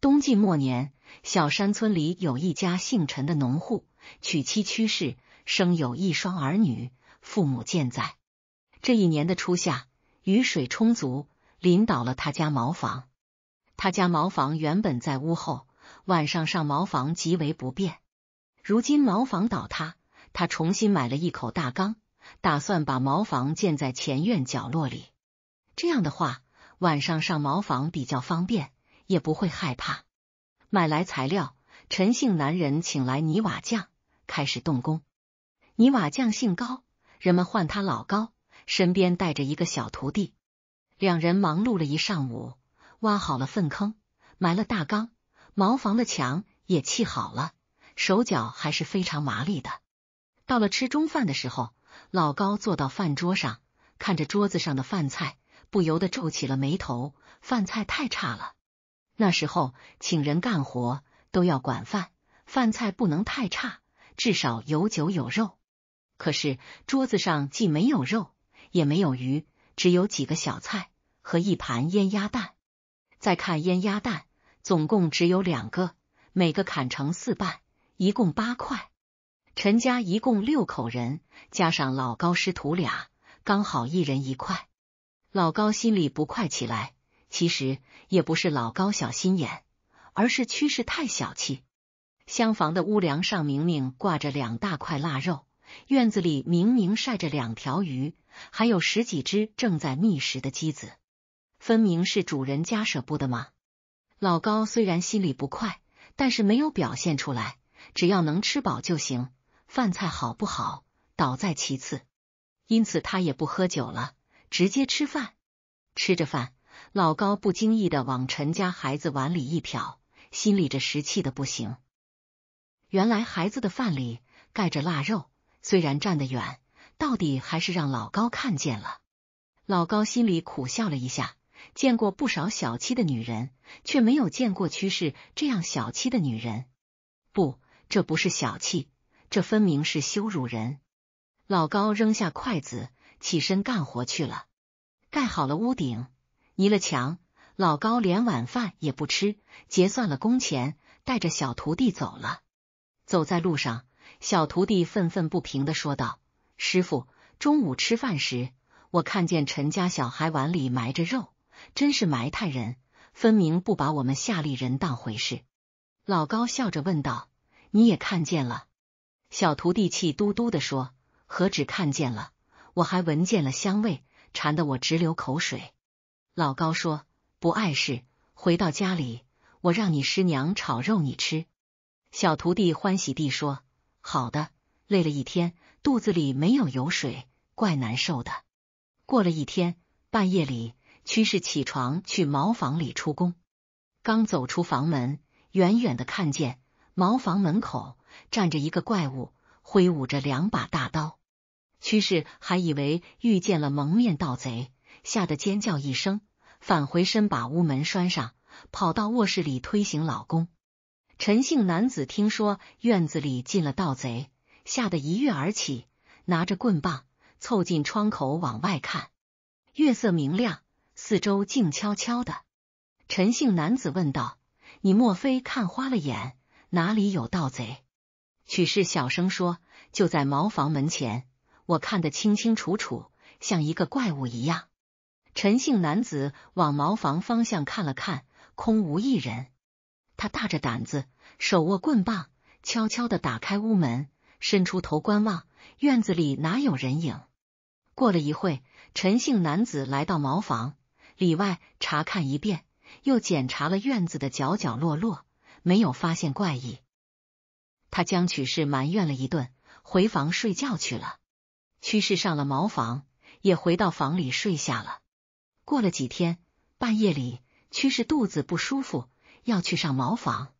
东晋末年，小山村里有一家姓陈的农户，娶妻趋势，生有一双儿女，父母健在。这一年的初夏，雨水充足，淋倒了他家茅房。他家茅房原本在屋后，晚上上茅房极为不便。如今茅房倒塌，他重新买了一口大缸，打算把茅房建在前院角落里。这样的话，晚上上茅房比较方便。也不会害怕。买来材料，陈姓男人请来泥瓦匠，开始动工。泥瓦匠姓高，人们唤他老高，身边带着一个小徒弟。两人忙碌了一上午，挖好了粪坑，埋了大缸，茅房的墙也砌好了，手脚还是非常麻利的。到了吃中饭的时候，老高坐到饭桌上，看着桌子上的饭菜，不由得皱起了眉头，饭菜太差了。那时候请人干活都要管饭，饭菜不能太差，至少有酒有肉。可是桌子上既没有肉，也没有鱼，只有几个小菜和一盘腌鸭蛋。再看腌鸭蛋，总共只有两个，每个砍成四瓣，一共八块。陈家一共六口人，加上老高师徒俩，刚好一人一块。老高心里不快起来。其实也不是老高小心眼，而是趋势太小气。厢房的屋梁上明明挂着两大块腊肉，院子里明明晒着两条鱼，还有十几只正在觅食的鸡子，分明是主人家舍不得嘛。老高虽然心里不快，但是没有表现出来，只要能吃饱就行，饭菜好不好倒在其次。因此他也不喝酒了，直接吃饭，吃着饭。老高不经意的往陈家孩子碗里一瞟，心里这时气的不行。原来孩子的饭里盖着腊肉，虽然站得远，到底还是让老高看见了。老高心里苦笑了一下，见过不少小气的女人，却没有见过屈氏这样小气的女人。不，这不是小气，这分明是羞辱人。老高扔下筷子，起身干活去了，盖好了屋顶。移了墙，老高连晚饭也不吃，结算了工钱，带着小徒弟走了。走在路上，小徒弟愤愤不平的说道：“师傅，中午吃饭时，我看见陈家小孩碗里埋着肉，真是埋汰人，分明不把我们下立人当回事。”老高笑着问道：“你也看见了？”小徒弟气嘟嘟的说：“何止看见了，我还闻见了香味，馋得我直流口水。”老高说：“不碍事，回到家里，我让你师娘炒肉你吃。”小徒弟欢喜地说：“好的。”累了一天，肚子里没有油水，怪难受的。过了一天，半夜里，屈氏起床去茅房里出宫。刚走出房门，远远的看见茅房门口站着一个怪物，挥舞着两把大刀。屈氏还以为遇见了蒙面盗贼，吓得尖叫一声。返回身把屋门拴上，跑到卧室里推醒老公。陈姓男子听说院子里进了盗贼，吓得一跃而起，拿着棍棒凑近窗口往外看。月色明亮，四周静悄悄的。陈姓男子问道：“你莫非看花了眼？哪里有盗贼？”许氏小声说：“就在茅房门前，我看得清清楚楚，像一个怪物一样。”陈姓男子往茅房方向看了看，空无一人。他大着胆子，手握棍棒，悄悄的打开屋门，伸出头观望，院子里哪有人影？过了一会，陈姓男子来到茅房里外查看一遍，又检查了院子的角角落落，没有发现怪异。他将曲氏埋怨了一顿，回房睡觉去了。曲氏上了茅房，也回到房里睡下了。过了几天，半夜里，屈氏肚子不舒服，要去上茅房。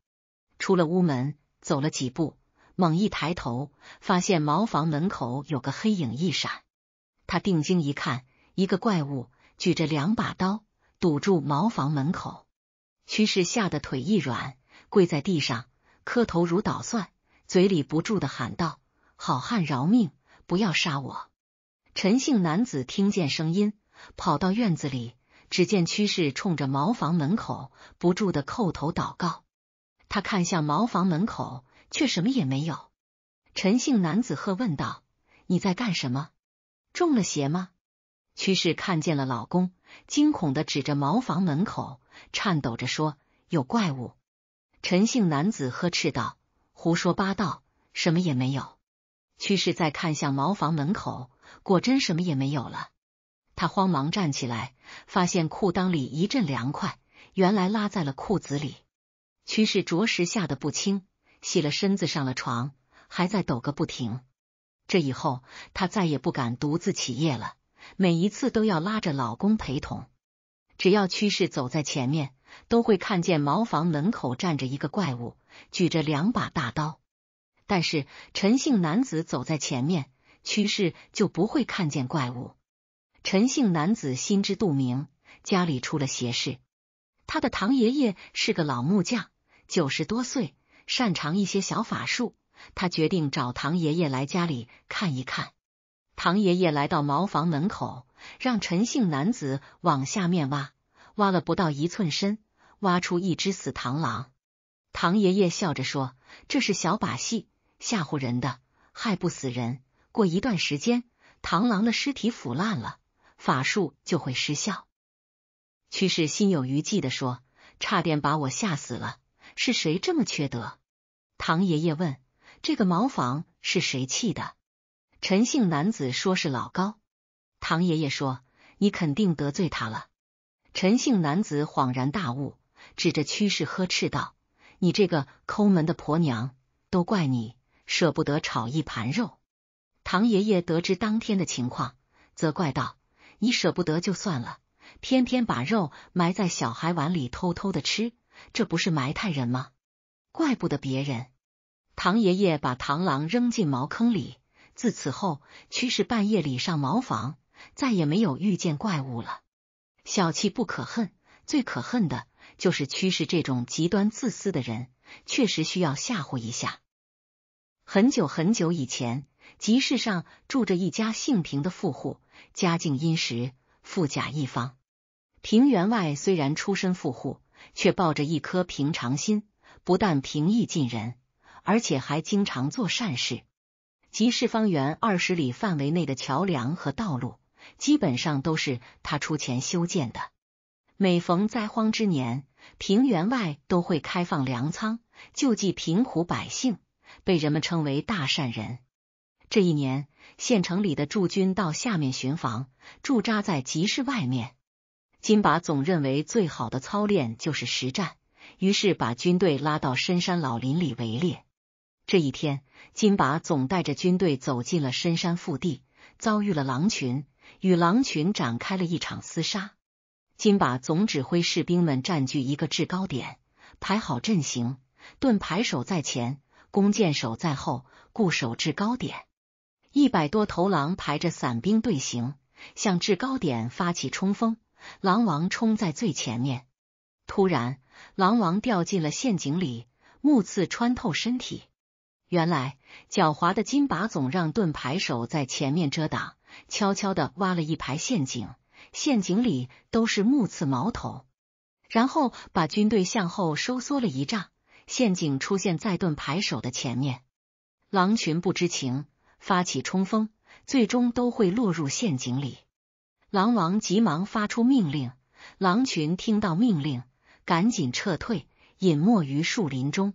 出了屋门，走了几步，猛一抬头，发现茅房门口有个黑影一闪。他定睛一看，一个怪物举着两把刀，堵住茅房门口。屈氏吓得腿一软，跪在地上磕头如捣蒜，嘴里不住的喊道：“好汉饶命，不要杀我！”陈姓男子听见声音。跑到院子里，只见屈氏冲着茅房门口不住的叩头祷告。他看向茅房门口，却什么也没有。陈姓男子喝问道：“你在干什么？中了邪吗？”屈氏看见了老公，惊恐的指着茅房门口，颤抖着说：“有怪物！”陈姓男子呵斥道：“胡说八道，什么也没有。”屈氏再看向茅房门口，果真什么也没有了。他慌忙站起来，发现裤裆里一阵凉快，原来拉在了裤子里。屈氏着实吓得不轻，洗了身子上了床，还在抖个不停。这以后，他再也不敢独自起夜了，每一次都要拉着老公陪同。只要屈氏走在前面，都会看见茅房门口站着一个怪物，举着两把大刀。但是陈姓男子走在前面，屈氏就不会看见怪物。陈姓男子心知肚明，家里出了邪事。他的堂爷爷是个老木匠，九十多岁，擅长一些小法术。他决定找唐爷爷来家里看一看。唐爷爷来到茅房门口，让陈姓男子往下面挖，挖了不到一寸深，挖出一只死螳螂。唐爷爷笑着说：“这是小把戏，吓唬人的，害不死人。过一段时间，螳螂的尸体腐烂了。”法术就会失效，屈氏心有余悸的说：“差点把我吓死了，是谁这么缺德？”唐爷爷问：“这个茅房是谁砌的？”陈姓男子说：“是老高。”唐爷爷说：“你肯定得罪他了。”陈姓男子恍然大悟，指着屈氏呵斥道：“你这个抠门的婆娘，都怪你舍不得炒一盘肉。”唐爷爷得知当天的情况，责怪道。你舍不得就算了，偏偏把肉埋在小孩碗里偷偷的吃，这不是埋汰人吗？怪不得别人。唐爷爷把螳螂扔进茅坑里，自此后，屈氏半夜里上茅房再也没有遇见怪物了。小气不可恨，最可恨的就是屈氏这种极端自私的人，确实需要吓唬一下。很久很久以前。集市上住着一家姓平的富户，家境殷实，富甲一方。平原外虽然出身富户，却抱着一颗平常心，不但平易近人，而且还经常做善事。集市方圆二十里范围内的桥梁和道路，基本上都是他出钱修建的。每逢灾荒之年，平原外都会开放粮仓救济贫苦百姓，被人们称为大善人。这一年，县城里的驻军到下面巡防，驻扎在集市外面。金拔总认为最好的操练就是实战，于是把军队拉到深山老林里围猎。这一天，金拔总带着军队走进了深山腹地，遭遇了狼群，与狼群展开了一场厮杀。金拔总指挥士兵们占据一个制高点，排好阵型，盾牌手在前，弓箭手在后，固守制高点。一百多头狼排着伞兵队形向制高点发起冲锋，狼王冲在最前面。突然，狼王掉进了陷阱里，木刺穿透身体。原来，狡猾的金拔总让盾牌手在前面遮挡，悄悄的挖了一排陷阱，陷阱里都是木刺矛头。然后，把军队向后收缩了一丈，陷阱出现在盾牌手的前面。狼群不知情。发起冲锋，最终都会落入陷阱里。狼王急忙发出命令，狼群听到命令，赶紧撤退，隐没于树林中。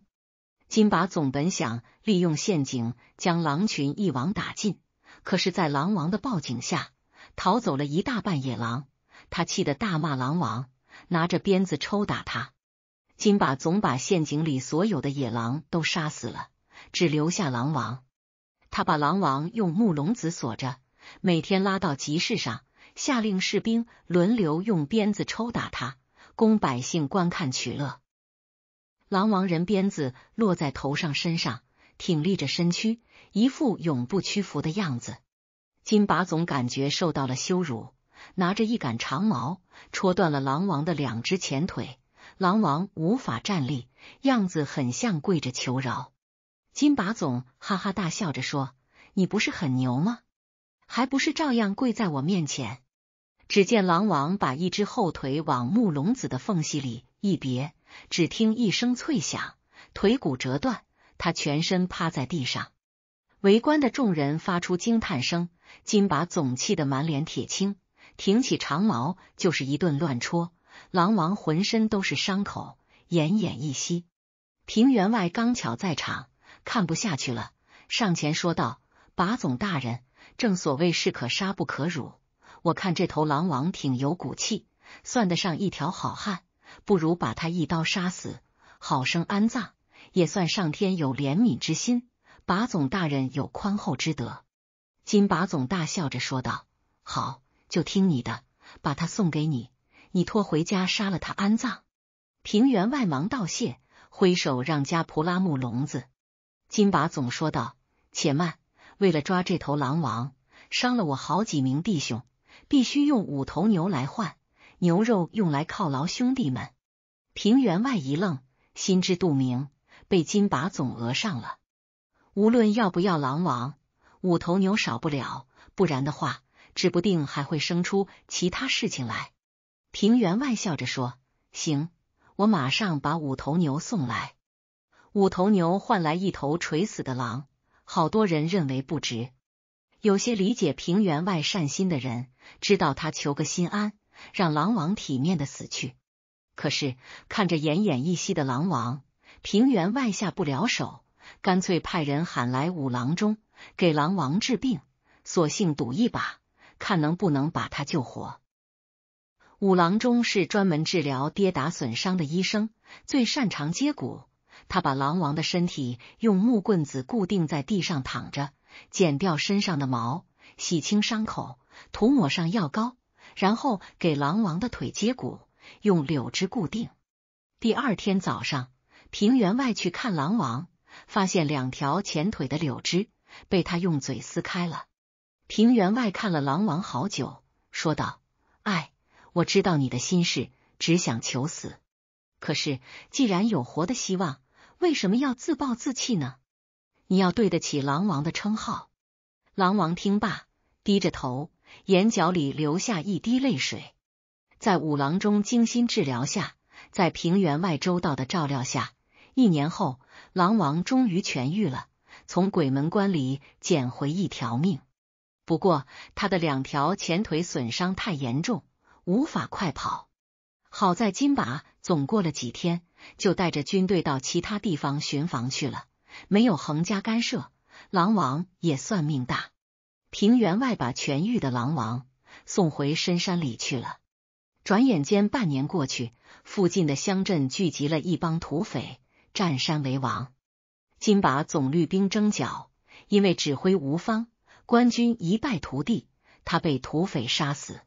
金拔总本想利用陷阱将狼群一网打尽，可是，在狼王的报警下，逃走了一大半野狼。他气得大骂狼王，拿着鞭子抽打他。金把总把陷阱里所有的野狼都杀死了，只留下狼王。他把狼王用木笼子锁着，每天拉到集市上，下令士兵轮流用鞭子抽打他，供百姓观看取乐。狼王人鞭子落在头上、身上，挺立着身躯，一副永不屈服的样子。金拔总感觉受到了羞辱，拿着一杆长矛，戳断了狼王的两只前腿，狼王无法站立，样子很像跪着求饶。金拔总哈哈大笑着说：“你不是很牛吗？还不是照样跪在我面前。”只见狼王把一只后腿往木笼子的缝隙里一别，只听一声脆响，腿骨折断，他全身趴在地上。围观的众人发出惊叹声。金拔总气得满脸铁青，挺起长矛就是一顿乱戳。狼王浑身都是伤口，奄奄一息。平原外刚巧在场。看不下去了，上前说道：“把总大人，正所谓士可杀不可辱。我看这头狼王挺有骨气，算得上一条好汉，不如把他一刀杀死，好生安葬，也算上天有怜悯之心。把总大人有宽厚之德。”金把总大笑着说道：“好，就听你的，把他送给你，你拖回家杀了他安葬。”平原外忙道谢，挥手让加普拉木笼子。金拔总说道：“且慢，为了抓这头狼王，伤了我好几名弟兄，必须用五头牛来换牛肉，用来犒劳兄弟们。”平原外一愣，心知肚明，被金拔总讹上了。无论要不要狼王，五头牛少不了，不然的话，指不定还会生出其他事情来。平原外笑着说：“行，我马上把五头牛送来。”五头牛换来一头垂死的狼，好多人认为不值。有些理解平原外善心的人，知道他求个心安，让狼王体面的死去。可是看着奄奄一息的狼王，平原外下不了手，干脆派人喊来五郎中给狼王治病，索性赌一把，看能不能把他救活。五郎中是专门治疗跌打损伤的医生，最擅长接骨。他把狼王的身体用木棍子固定在地上躺着，剪掉身上的毛，洗清伤口，涂抹上药膏，然后给狼王的腿接骨，用柳枝固定。第二天早上，平原外去看狼王，发现两条前腿的柳枝被他用嘴撕开了。平原外看了狼王好久，说道：“哎，我知道你的心事，只想求死。可是既然有活的希望。”为什么要自暴自弃呢？你要对得起狼王的称号。狼王听罢，低着头，眼角里流下一滴泪水。在五郎中精心治疗下，在平原外周到的照料下，一年后，狼王终于痊愈了，从鬼门关里捡回一条命。不过，他的两条前腿损伤太严重，无法快跑。好在金马总过了几天。就带着军队到其他地方巡防去了，没有横加干涉。狼王也算命大，平原外把痊愈的狼王送回深山里去了。转眼间半年过去，附近的乡镇聚集了一帮土匪，占山为王。金把总绿兵征剿，因为指挥无方，官军一败涂地，他被土匪杀死。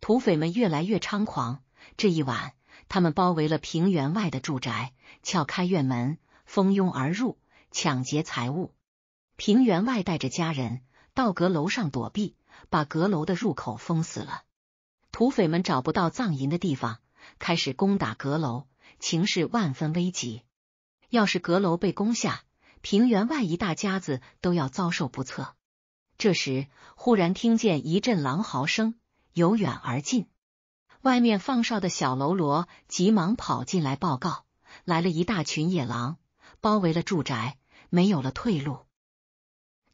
土匪们越来越猖狂，这一晚。他们包围了平原外的住宅，撬开院门，蜂拥而入，抢劫财物。平原外带着家人到阁楼上躲避，把阁楼的入口封死了。土匪们找不到藏银的地方，开始攻打阁楼，情势万分危急。要是阁楼被攻下，平原外一大家子都要遭受不测。这时，忽然听见一阵狼嚎声，由远而近。外面放哨的小喽啰急忙跑进来报告，来了一大群野狼，包围了住宅，没有了退路。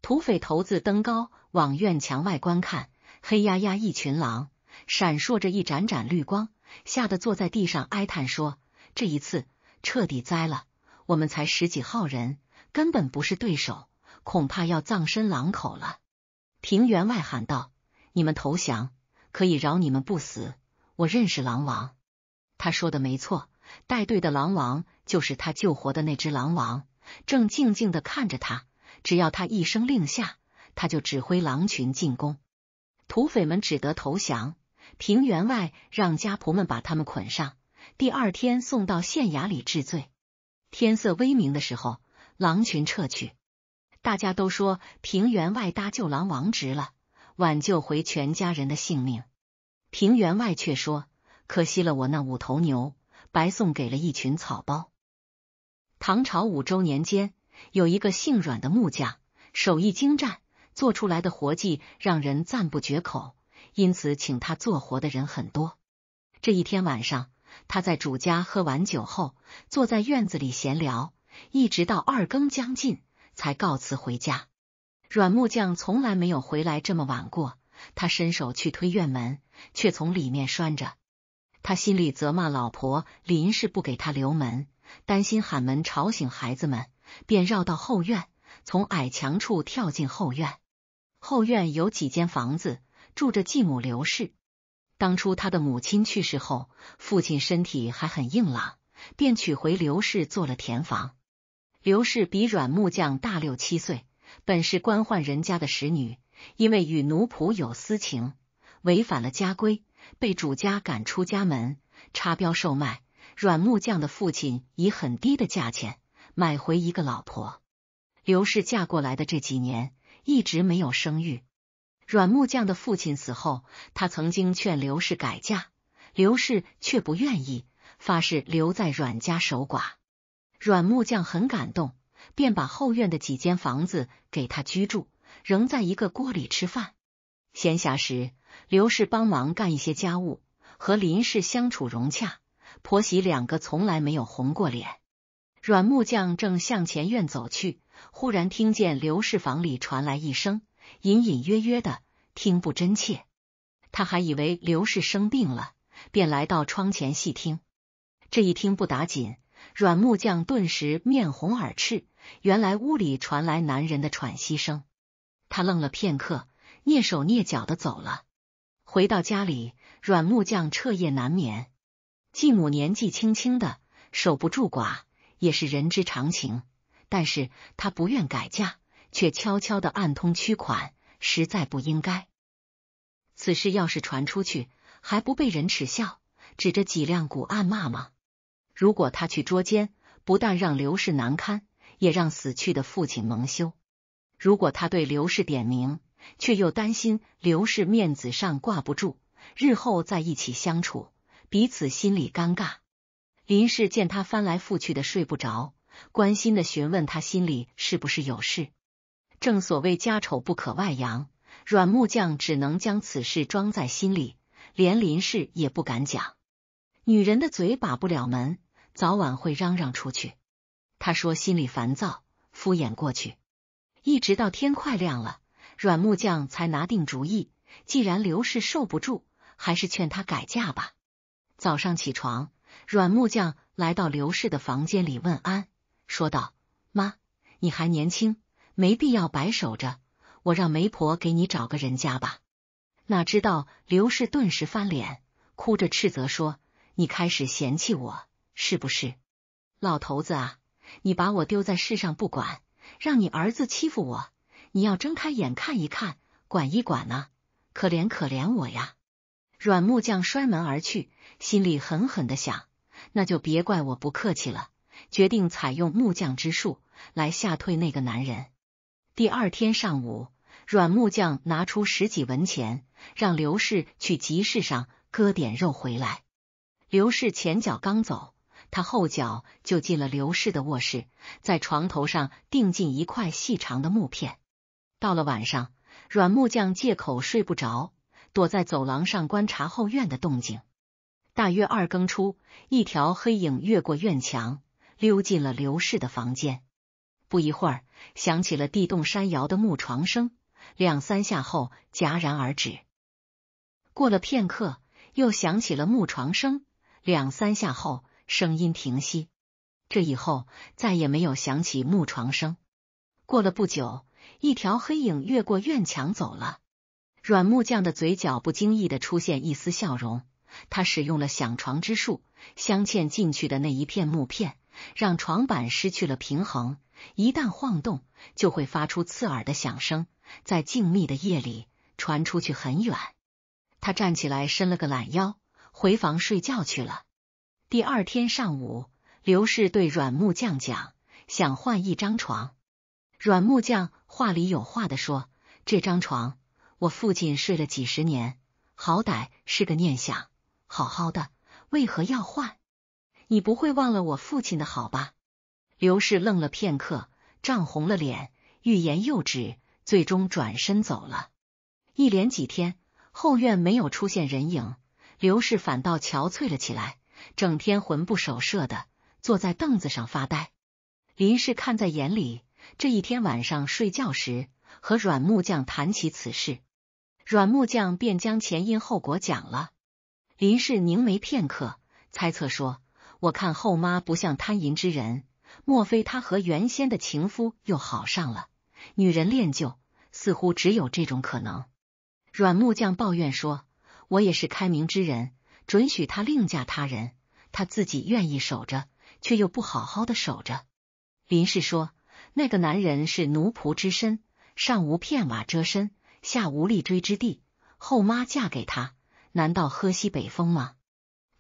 土匪头子登高往院墙外观看，黑压压一群狼，闪烁着一盏盏绿光，吓得坐在地上哀叹说：“这一次彻底栽了，我们才十几号人，根本不是对手，恐怕要葬身狼口了。”平原外喊道：“你们投降，可以饶你们不死。”我认识狼王，他说的没错。带队的狼王就是他救活的那只狼王，正静静的看着他。只要他一声令下，他就指挥狼群进攻。土匪们只得投降。平原外让家仆们把他们捆上，第二天送到县衙里治罪。天色微明的时候，狼群撤去。大家都说平原外搭救狼王值了，挽救回全家人的性命。平原外却说：“可惜了，我那五头牛白送给了一群草包。”唐朝五周年间，有一个姓阮的木匠，手艺精湛，做出来的活计让人赞不绝口，因此请他做活的人很多。这一天晚上，他在主家喝完酒后，坐在院子里闲聊，一直到二更将近，才告辞回家。阮木匠从来没有回来这么晚过。他伸手去推院门，却从里面拴着。他心里责骂老婆林氏不给他留门，担心喊门吵醒孩子们，便绕到后院，从矮墙处跳进后院。后院有几间房子，住着继母刘氏。当初他的母亲去世后，父亲身体还很硬朗，便娶回刘氏做了田房。刘氏比阮木匠大六七岁，本是官宦人家的使女。因为与奴仆有私情，违反了家规，被主家赶出家门，插标售卖。阮木匠的父亲以很低的价钱买回一个老婆。刘氏嫁过来的这几年一直没有生育。阮木匠的父亲死后，他曾经劝刘氏改嫁，刘氏却不愿意，发誓留在阮家守寡。阮木匠很感动，便把后院的几间房子给她居住。仍在一个锅里吃饭。闲暇时，刘氏帮忙干一些家务，和林氏相处融洽，婆媳两个从来没有红过脸。阮木匠正向前院走去，忽然听见刘氏房里传来一声，隐隐约约的，听不真切。他还以为刘氏生病了，便来到窗前细听。这一听不打紧，阮木匠顿时面红耳赤，原来屋里传来男人的喘息声。他愣了片刻，蹑手蹑脚的走了。回到家里，阮木匠彻夜难眠。继母年纪轻轻的守不住寡，也是人之常情。但是他不愿改嫁，却悄悄的暗通取款，实在不应该。此事要是传出去，还不被人耻笑，指着脊梁骨暗骂吗？如果他去捉奸，不但让刘氏难堪，也让死去的父亲蒙羞。如果他对刘氏点名，却又担心刘氏面子上挂不住，日后在一起相处，彼此心里尴尬。林氏见他翻来覆去的睡不着，关心的询问他心里是不是有事。正所谓家丑不可外扬，阮木匠只能将此事装在心里，连林氏也不敢讲。女人的嘴把不了门，早晚会嚷嚷出去。他说心里烦躁，敷衍过去。一直到天快亮了，阮木匠才拿定主意。既然刘氏受不住，还是劝他改嫁吧。早上起床，阮木匠来到刘氏的房间里问安，说道：“妈，你还年轻，没必要白守着，我让媒婆给你找个人家吧。”哪知道刘氏顿时翻脸，哭着斥责说：“你开始嫌弃我是不是？老头子啊，你把我丢在世上不管！”让你儿子欺负我，你要睁开眼看一看，管一管呢？可怜可怜我呀！阮木匠摔门而去，心里狠狠的想：那就别怪我不客气了。决定采用木匠之术来吓退那个男人。第二天上午，阮木匠拿出十几文钱，让刘氏去集市上割点肉回来。刘氏前脚刚走。他后脚就进了刘氏的卧室，在床头上钉进一块细长的木片。到了晚上，阮木匠借口睡不着，躲在走廊上观察后院的动静。大约二更初，一条黑影越过院墙，溜进了刘氏的房间。不一会儿，响起了地动山摇的木床声，两三下后戛然而止。过了片刻，又响起了木床声，两三下后。声音停息，这以后再也没有响起木床声。过了不久，一条黑影越过院墙走了。阮木匠的嘴角不经意的出现一丝笑容。他使用了响床之术，镶嵌进去的那一片木片让床板失去了平衡，一旦晃动就会发出刺耳的响声，在静谧的夜里传出去很远。他站起来伸了个懒腰，回房睡觉去了。第二天上午，刘氏对阮木匠讲：“想换一张床。”阮木匠话里有话的说：“这张床我父亲睡了几十年，好歹是个念想，好好的，为何要换？你不会忘了我父亲的好吧？”刘氏愣了片刻，涨红了脸，欲言又止，最终转身走了。一连几天，后院没有出现人影，刘氏反倒憔悴了起来。整天魂不守舍的坐在凳子上发呆，林氏看在眼里。这一天晚上睡觉时，和阮木匠谈起此事，阮木匠便将前因后果讲了。林氏凝眉片刻，猜测说：“我看后妈不像贪淫之人，莫非她和原先的情夫又好上了？女人恋旧，似乎只有这种可能。”阮木匠抱怨说：“我也是开明之人。”准许他另嫁他人，他自己愿意守着，却又不好好的守着。林氏说：“那个男人是奴仆之身，上无片瓦遮身，下无立锥之地。后妈嫁给他，难道喝西北风吗？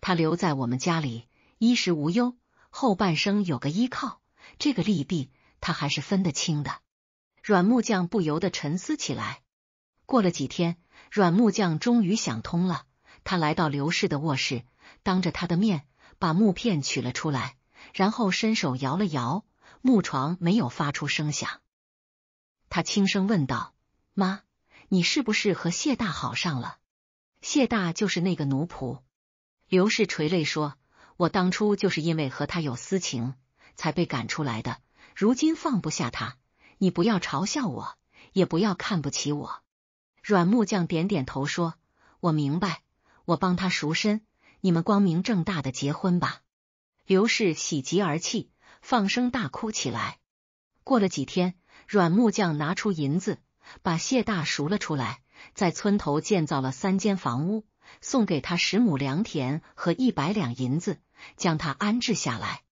他留在我们家里，衣食无忧，后半生有个依靠，这个利弊他还是分得清的。”阮木匠不由得沉思起来。过了几天，阮木匠终于想通了。他来到刘氏的卧室，当着他的面把木片取了出来，然后伸手摇了摇木床，没有发出声响。他轻声问道：“妈，你是不是和谢大好上了？”谢大就是那个奴仆。刘氏垂泪说：“我当初就是因为和他有私情，才被赶出来的。如今放不下他，你不要嘲笑我，也不要看不起我。”阮木匠点点头说：“我明白。”我帮他赎身，你们光明正大的结婚吧。刘氏喜极而泣，放声大哭起来。过了几天，阮木匠拿出银子，把谢大赎了出来，在村头建造了三间房屋，送给他十亩良田和一百两银子，将他安置下来。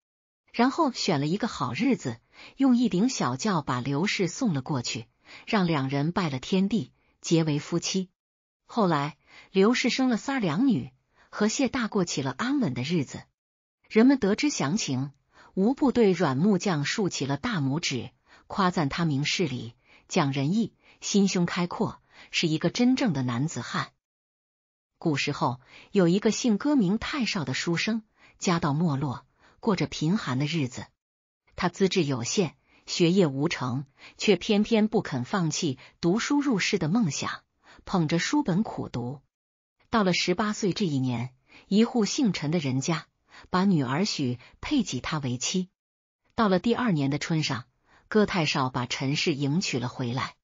然后选了一个好日子，用一顶小轿把刘氏送了过去，让两人拜了天地，结为夫妻。后来。刘氏生了仨两女，和谢大过起了安稳的日子。人们得知详情，无不对阮木匠竖起了大拇指，夸赞他明事理、讲仁义、心胸开阔，是一个真正的男子汉。古时候，有一个姓歌名太少的书生，家道没落，过着贫寒的日子。他资质有限，学业无成，却偏偏不肯放弃读书入仕的梦想，捧着书本苦读。到了十八岁这一年，一户姓陈的人家把女儿许配给他为妻。到了第二年的春上，哥太少把陈氏迎娶了回来。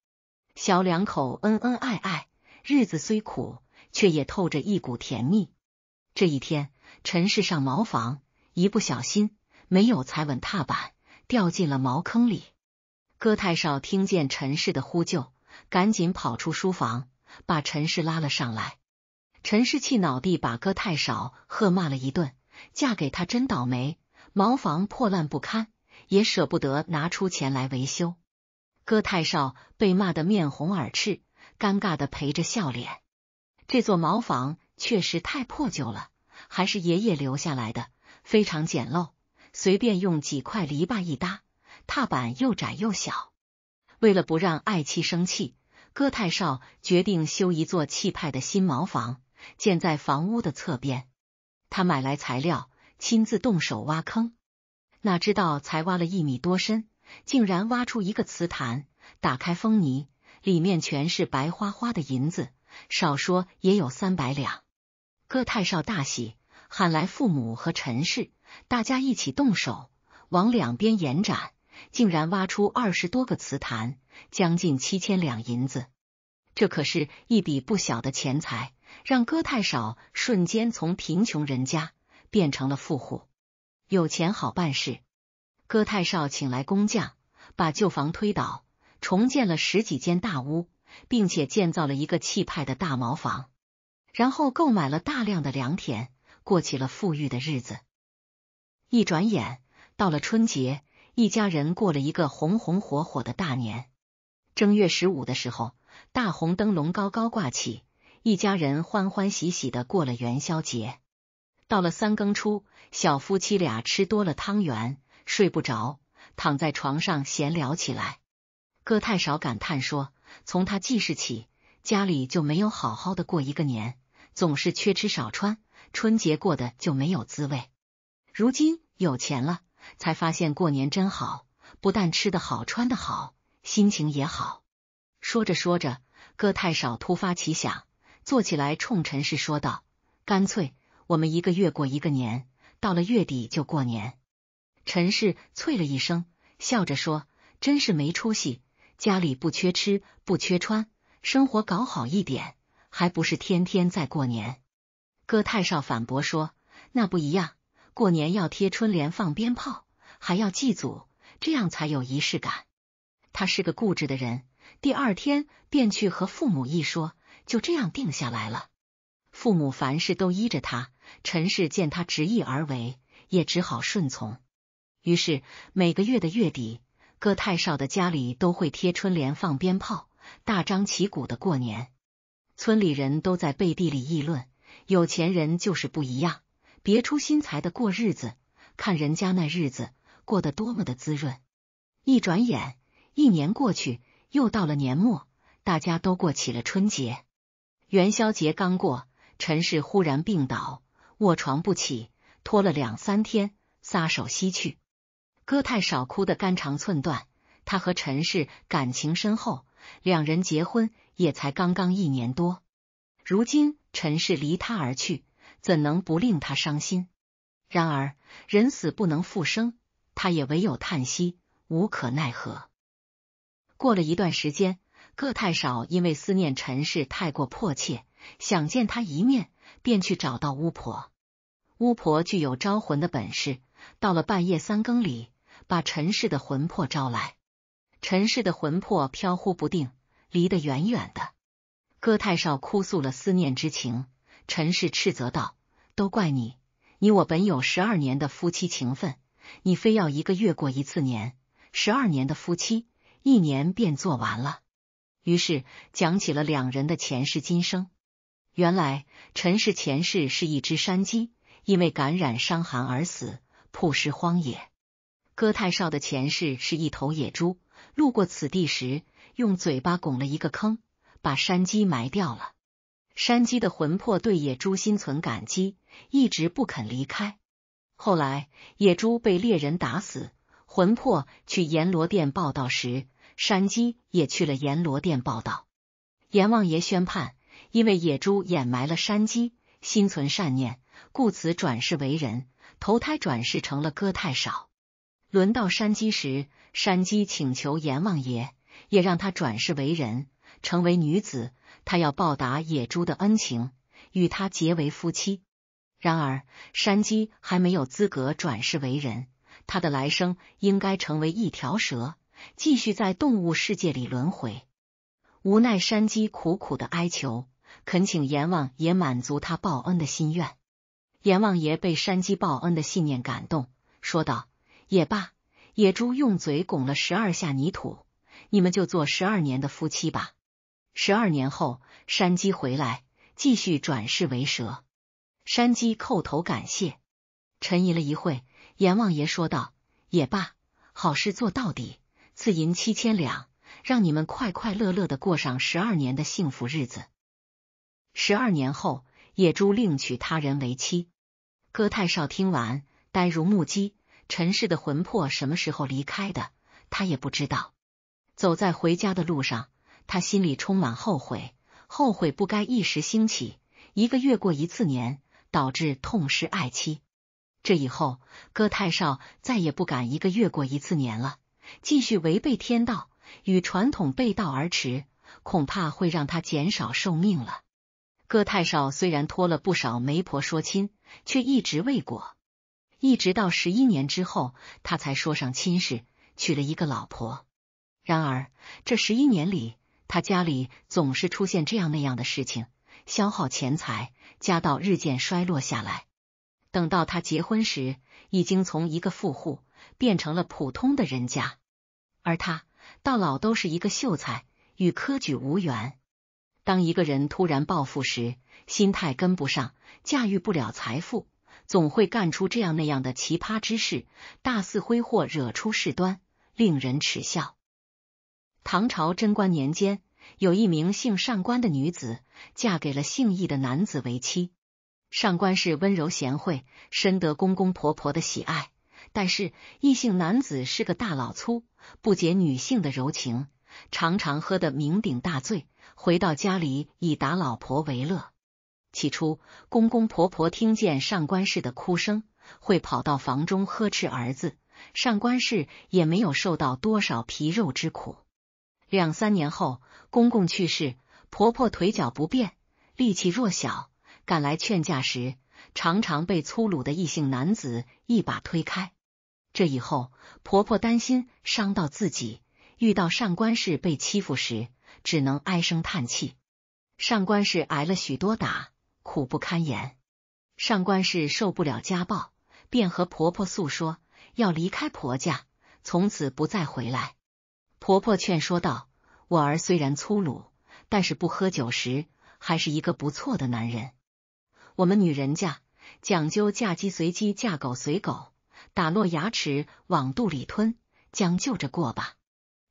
小两口恩恩爱爱，日子虽苦，却也透着一股甜蜜。这一天，陈氏上茅房，一不小心没有踩稳踏板，掉进了茅坑里。哥太少听见陈氏的呼救，赶紧跑出书房，把陈氏拉了上来。陈氏气恼地把哥太少喝骂了一顿，嫁给他真倒霉。茅房破烂不堪，也舍不得拿出钱来维修。哥太少被骂得面红耳赤，尴尬的陪着笑脸。这座茅房确实太破旧了，还是爷爷留下来的，非常简陋，随便用几块篱笆一搭，踏板又窄又小。为了不让爱妻生气，哥太少决定修一座气派的新茅房。建在房屋的侧边，他买来材料，亲自动手挖坑。哪知道才挖了一米多深，竟然挖出一个瓷坛。打开封泥，里面全是白花花的银子，少说也有三百两。哥太少大喜，喊来父母和陈氏，大家一起动手往两边延展，竟然挖出二十多个瓷坛，将近七千两银子。这可是一笔不小的钱财。让哥太少瞬间从贫穷人家变成了富户，有钱好办事。哥太少请来工匠，把旧房推倒，重建了十几间大屋，并且建造了一个气派的大茅房，然后购买了大量的良田，过起了富裕的日子。一转眼到了春节，一家人过了一个红红火火的大年。正月十五的时候，大红灯笼高高挂起。一家人欢欢喜喜的过了元宵节。到了三更初，小夫妻俩吃多了汤圆，睡不着，躺在床上闲聊起来。哥太少感叹说：“从他记事起，家里就没有好好的过一个年，总是缺吃少穿，春节过得就没有滋味。如今有钱了，才发现过年真好，不但吃的好，穿的好，心情也好。”说着说着，哥太少突发奇想。坐起来，冲陈氏说道：“干脆我们一个月过一个年，到了月底就过年。”陈氏啐了一声，笑着说：“真是没出息，家里不缺吃不缺穿，生活搞好一点，还不是天天在过年？”哥太少反驳说：“那不一样，过年要贴春联、放鞭炮，还要祭祖，这样才有仪式感。”他是个固执的人，第二天便去和父母一说。就这样定下来了。父母凡事都依着他，陈氏见他执意而为，也只好顺从。于是每个月的月底，哥太少的家里都会贴春联、放鞭炮，大张旗鼓的过年。村里人都在背地里议论：有钱人就是不一样，别出心裁的过日子。看人家那日子过得多么的滋润。一转眼，一年过去，又到了年末，大家都过起了春节。元宵节刚过，陈氏忽然病倒，卧床不起，拖了两三天，撒手西去。哥太少哭得肝肠寸断。他和陈氏感情深厚，两人结婚也才刚刚一年多，如今陈氏离他而去，怎能不令他伤心？然而人死不能复生，他也唯有叹息，无可奈何。过了一段时间。哥太少，因为思念陈氏太过迫切，想见他一面，便去找到巫婆。巫婆具有招魂的本事，到了半夜三更里，把陈氏的魂魄招来。陈氏的魂魄飘忽不定，离得远远的。哥太少哭诉了思念之情，陈氏斥责道：“都怪你！你我本有十二年的夫妻情分，你非要一个月过一次年，十二年的夫妻一年便做完了。”于是讲起了两人的前世今生。原来陈氏前世是一只山鸡，因为感染伤寒而死，曝尸荒野。哥太少的前世是一头野猪，路过此地时用嘴巴拱了一个坑，把山鸡埋掉了。山鸡的魂魄对野猪心存感激，一直不肯离开。后来野猪被猎人打死，魂魄去阎罗殿报道时。山鸡也去了阎罗殿报道，阎王爷宣判，因为野猪掩埋了山鸡，心存善念，故此转世为人，投胎转世成了哥太少。轮到山鸡时，山鸡请求阎王爷，也让他转世为人，成为女子，他要报答野猪的恩情，与他结为夫妻。然而，山鸡还没有资格转世为人，他的来生应该成为一条蛇。继续在动物世界里轮回，无奈山鸡苦苦的哀求，恳请阎王爷满足他报恩的心愿。阎王爷被山鸡报恩的信念感动，说道：“也罢。”野猪用嘴拱了十二下泥土，你们就做十二年的夫妻吧。十二年后，山鸡回来，继续转世为蛇。山鸡叩头感谢，沉吟了一会，阎王爷说道：“也罢，好事做到底。”赐银七千两，让你们快快乐乐的过上十二年的幸福日子。十二年后，野猪另娶他人为妻。哥太少听完，呆如木鸡。陈氏的魂魄什么时候离开的，他也不知道。走在回家的路上，他心里充满后悔，后悔不该一时兴起，一个月过一次年，导致痛失爱妻。这以后，哥太少再也不敢一个月过一次年了。继续违背天道，与传统背道而驰，恐怕会让他减少寿命了。哥太少，虽然托了不少媒婆说亲，却一直未果。一直到十一年之后，他才说上亲事，娶了一个老婆。然而这十一年里，他家里总是出现这样那样的事情，消耗钱财，家道日渐衰落下来。等到他结婚时，已经从一个富户变成了普通的人家，而他到老都是一个秀才，与科举无缘。当一个人突然暴富时，心态跟不上，驾驭不了财富，总会干出这样那样的奇葩之事，大肆挥霍，惹出事端，令人耻笑。唐朝贞观年间，有一名姓上官的女子，嫁给了姓易的男子为妻。上官氏温柔贤惠，深得公公婆婆的喜爱。但是异性男子是个大老粗，不解女性的柔情，常常喝得酩酊大醉，回到家里以打老婆为乐。起初，公公婆婆听见上官氏的哭声，会跑到房中呵斥儿子。上官氏也没有受到多少皮肉之苦。两三年后，公公去世，婆婆腿脚不便，力气弱小。赶来劝架时，常常被粗鲁的异性男子一把推开。这以后，婆婆担心伤到自己，遇到上官氏被欺负时，只能唉声叹气。上官氏挨了许多打，苦不堪言。上官氏受不了家暴，便和婆婆诉说要离开婆家，从此不再回来。婆婆劝说道：“我儿虽然粗鲁，但是不喝酒时还是一个不错的男人。”我们女人家讲究嫁鸡随鸡，嫁狗随狗，打落牙齿往肚里吞，将就着过吧。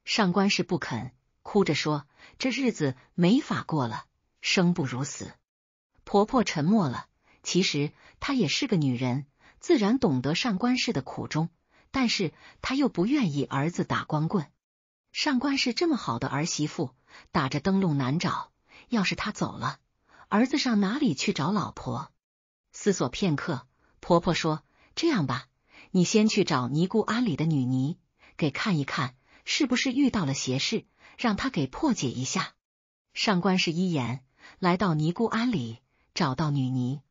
上官氏不肯，哭着说：“这日子没法过了，生不如死。”婆婆沉默了。其实她也是个女人，自然懂得上官氏的苦衷，但是她又不愿意儿子打光棍。上官氏这么好的儿媳妇，打着灯笼难找。要是她走了。儿子上哪里去找老婆？思索片刻，婆婆说：“这样吧，你先去找尼姑庵里的女尼，给看一看，是不是遇到了邪事，让她给破解一下。”上官氏一言，来到尼姑庵里，找到女尼。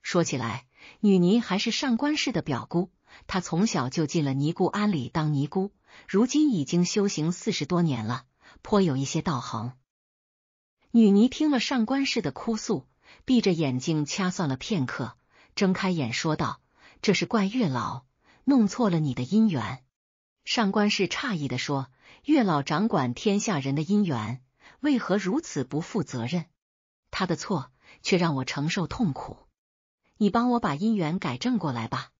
说起来，女尼还是上官氏的表姑，她从小就进了尼姑庵里当尼姑，如今已经修行四十多年了，颇有一些道行。女尼听了上官氏的哭诉，闭着眼睛掐算了片刻，睁开眼说道：“这是怪月老弄错了你的姻缘。”上官氏诧异的说：“月老掌管天下人的姻缘，为何如此不负责任？他的错却让我承受痛苦，你帮我把姻缘改正过来吧。”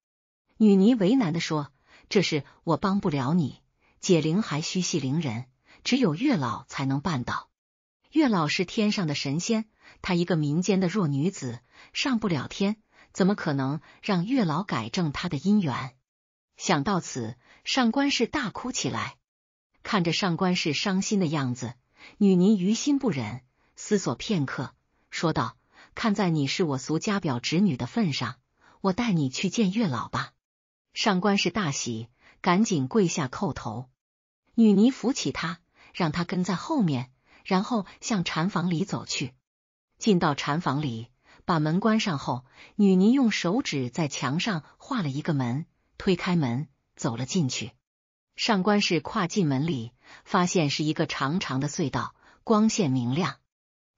女尼为难的说：“这事我帮不了你，解铃还须系铃人，只有月老才能办到。”月老是天上的神仙，她一个民间的弱女子上不了天，怎么可能让月老改正她的姻缘？想到此，上官氏大哭起来。看着上官氏伤心的样子，女尼于心不忍，思索片刻，说道：“看在你是我俗家表侄女的份上，我带你去见月老吧。”上官氏大喜，赶紧跪下叩头。女尼扶起她，让她跟在后面。然后向禅房里走去，进到禅房里，把门关上后，女尼用手指在墙上画了一个门，推开门走了进去。上官氏跨进门里，发现是一个长长的隧道，光线明亮。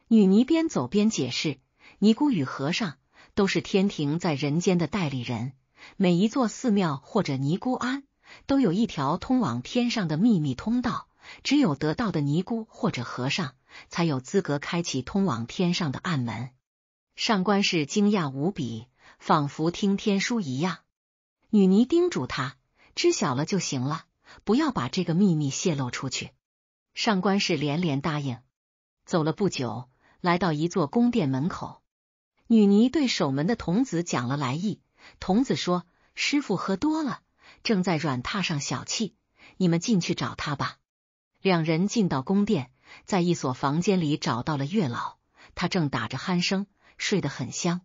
女尼边走边解释：尼姑与和尚都是天庭在人间的代理人，每一座寺庙或者尼姑庵都有一条通往天上的秘密通道。只有得到的尼姑或者和尚才有资格开启通往天上的暗门。上官氏惊讶无比，仿佛听天书一样。女尼叮嘱他，知晓了就行了，不要把这个秘密泄露出去。上官氏连连答应。走了不久，来到一座宫殿门口，女尼对守门的童子讲了来意。童子说：“师傅喝多了，正在软榻上小憩，你们进去找他吧。”两人进到宫殿，在一所房间里找到了月老，他正打着鼾声，睡得很香。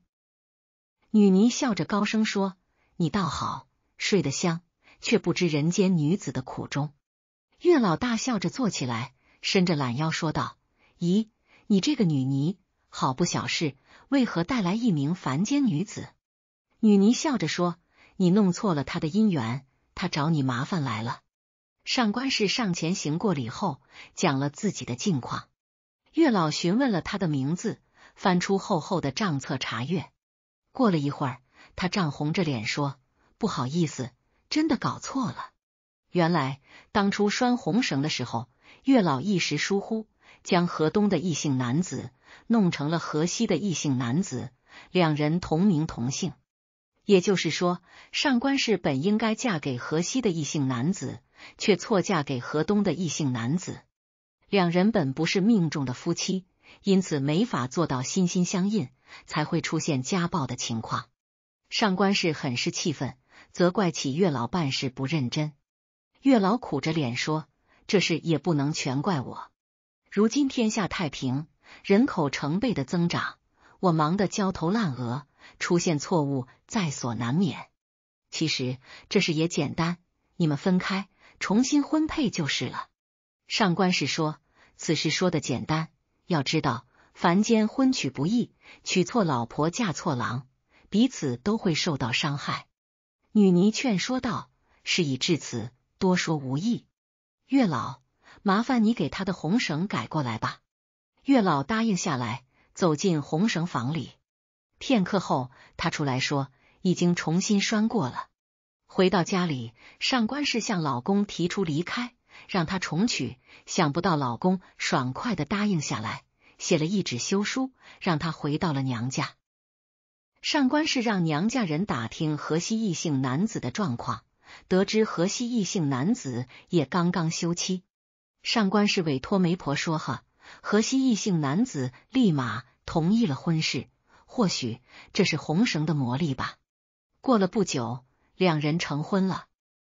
女尼笑着高声说：“你倒好，睡得香，却不知人间女子的苦衷。”月老大笑着坐起来，伸着懒腰说道：“咦，你这个女尼，好不小事，为何带来一名凡间女子？”女尼笑着说：“你弄错了她的姻缘，她找你麻烦来了。”上官氏上前行过礼后，讲了自己的近况。月老询问了他的名字，翻出厚厚的账册查阅。过了一会儿，他涨红着脸说：“不好意思，真的搞错了。原来当初拴红绳的时候，月老一时疏忽，将河东的异性男子弄成了河西的异性男子，两人同名同姓。也就是说，上官氏本应该嫁给河西的异性男子。”却错嫁给河东的异姓男子，两人本不是命中的夫妻，因此没法做到心心相印，才会出现家暴的情况。上官氏很是气愤，责怪起月老办事不认真。月老苦着脸说：“这事也不能全怪我。如今天下太平，人口成倍的增长，我忙得焦头烂额，出现错误在所难免。其实这事也简单，你们分开。”重新婚配就是了。上官氏说：“此事说的简单，要知道凡间婚娶不易，娶错老婆嫁错郎，彼此都会受到伤害。”女尼劝说道：“事已至此，多说无益。”月老，麻烦你给他的红绳改过来吧。月老答应下来，走进红绳房里。片刻后，他出来说：“已经重新拴过了。”回到家里，上官氏向老公提出离开，让他重娶。想不到老公爽快的答应下来，写了一纸休书，让她回到了娘家。上官氏让娘家人打听河西异姓男子的状况，得知河西异姓男子也刚刚休妻。上官氏委托媒婆说哈，河西异姓男子，立马同意了婚事。或许这是红绳的魔力吧。过了不久。两人成婚了，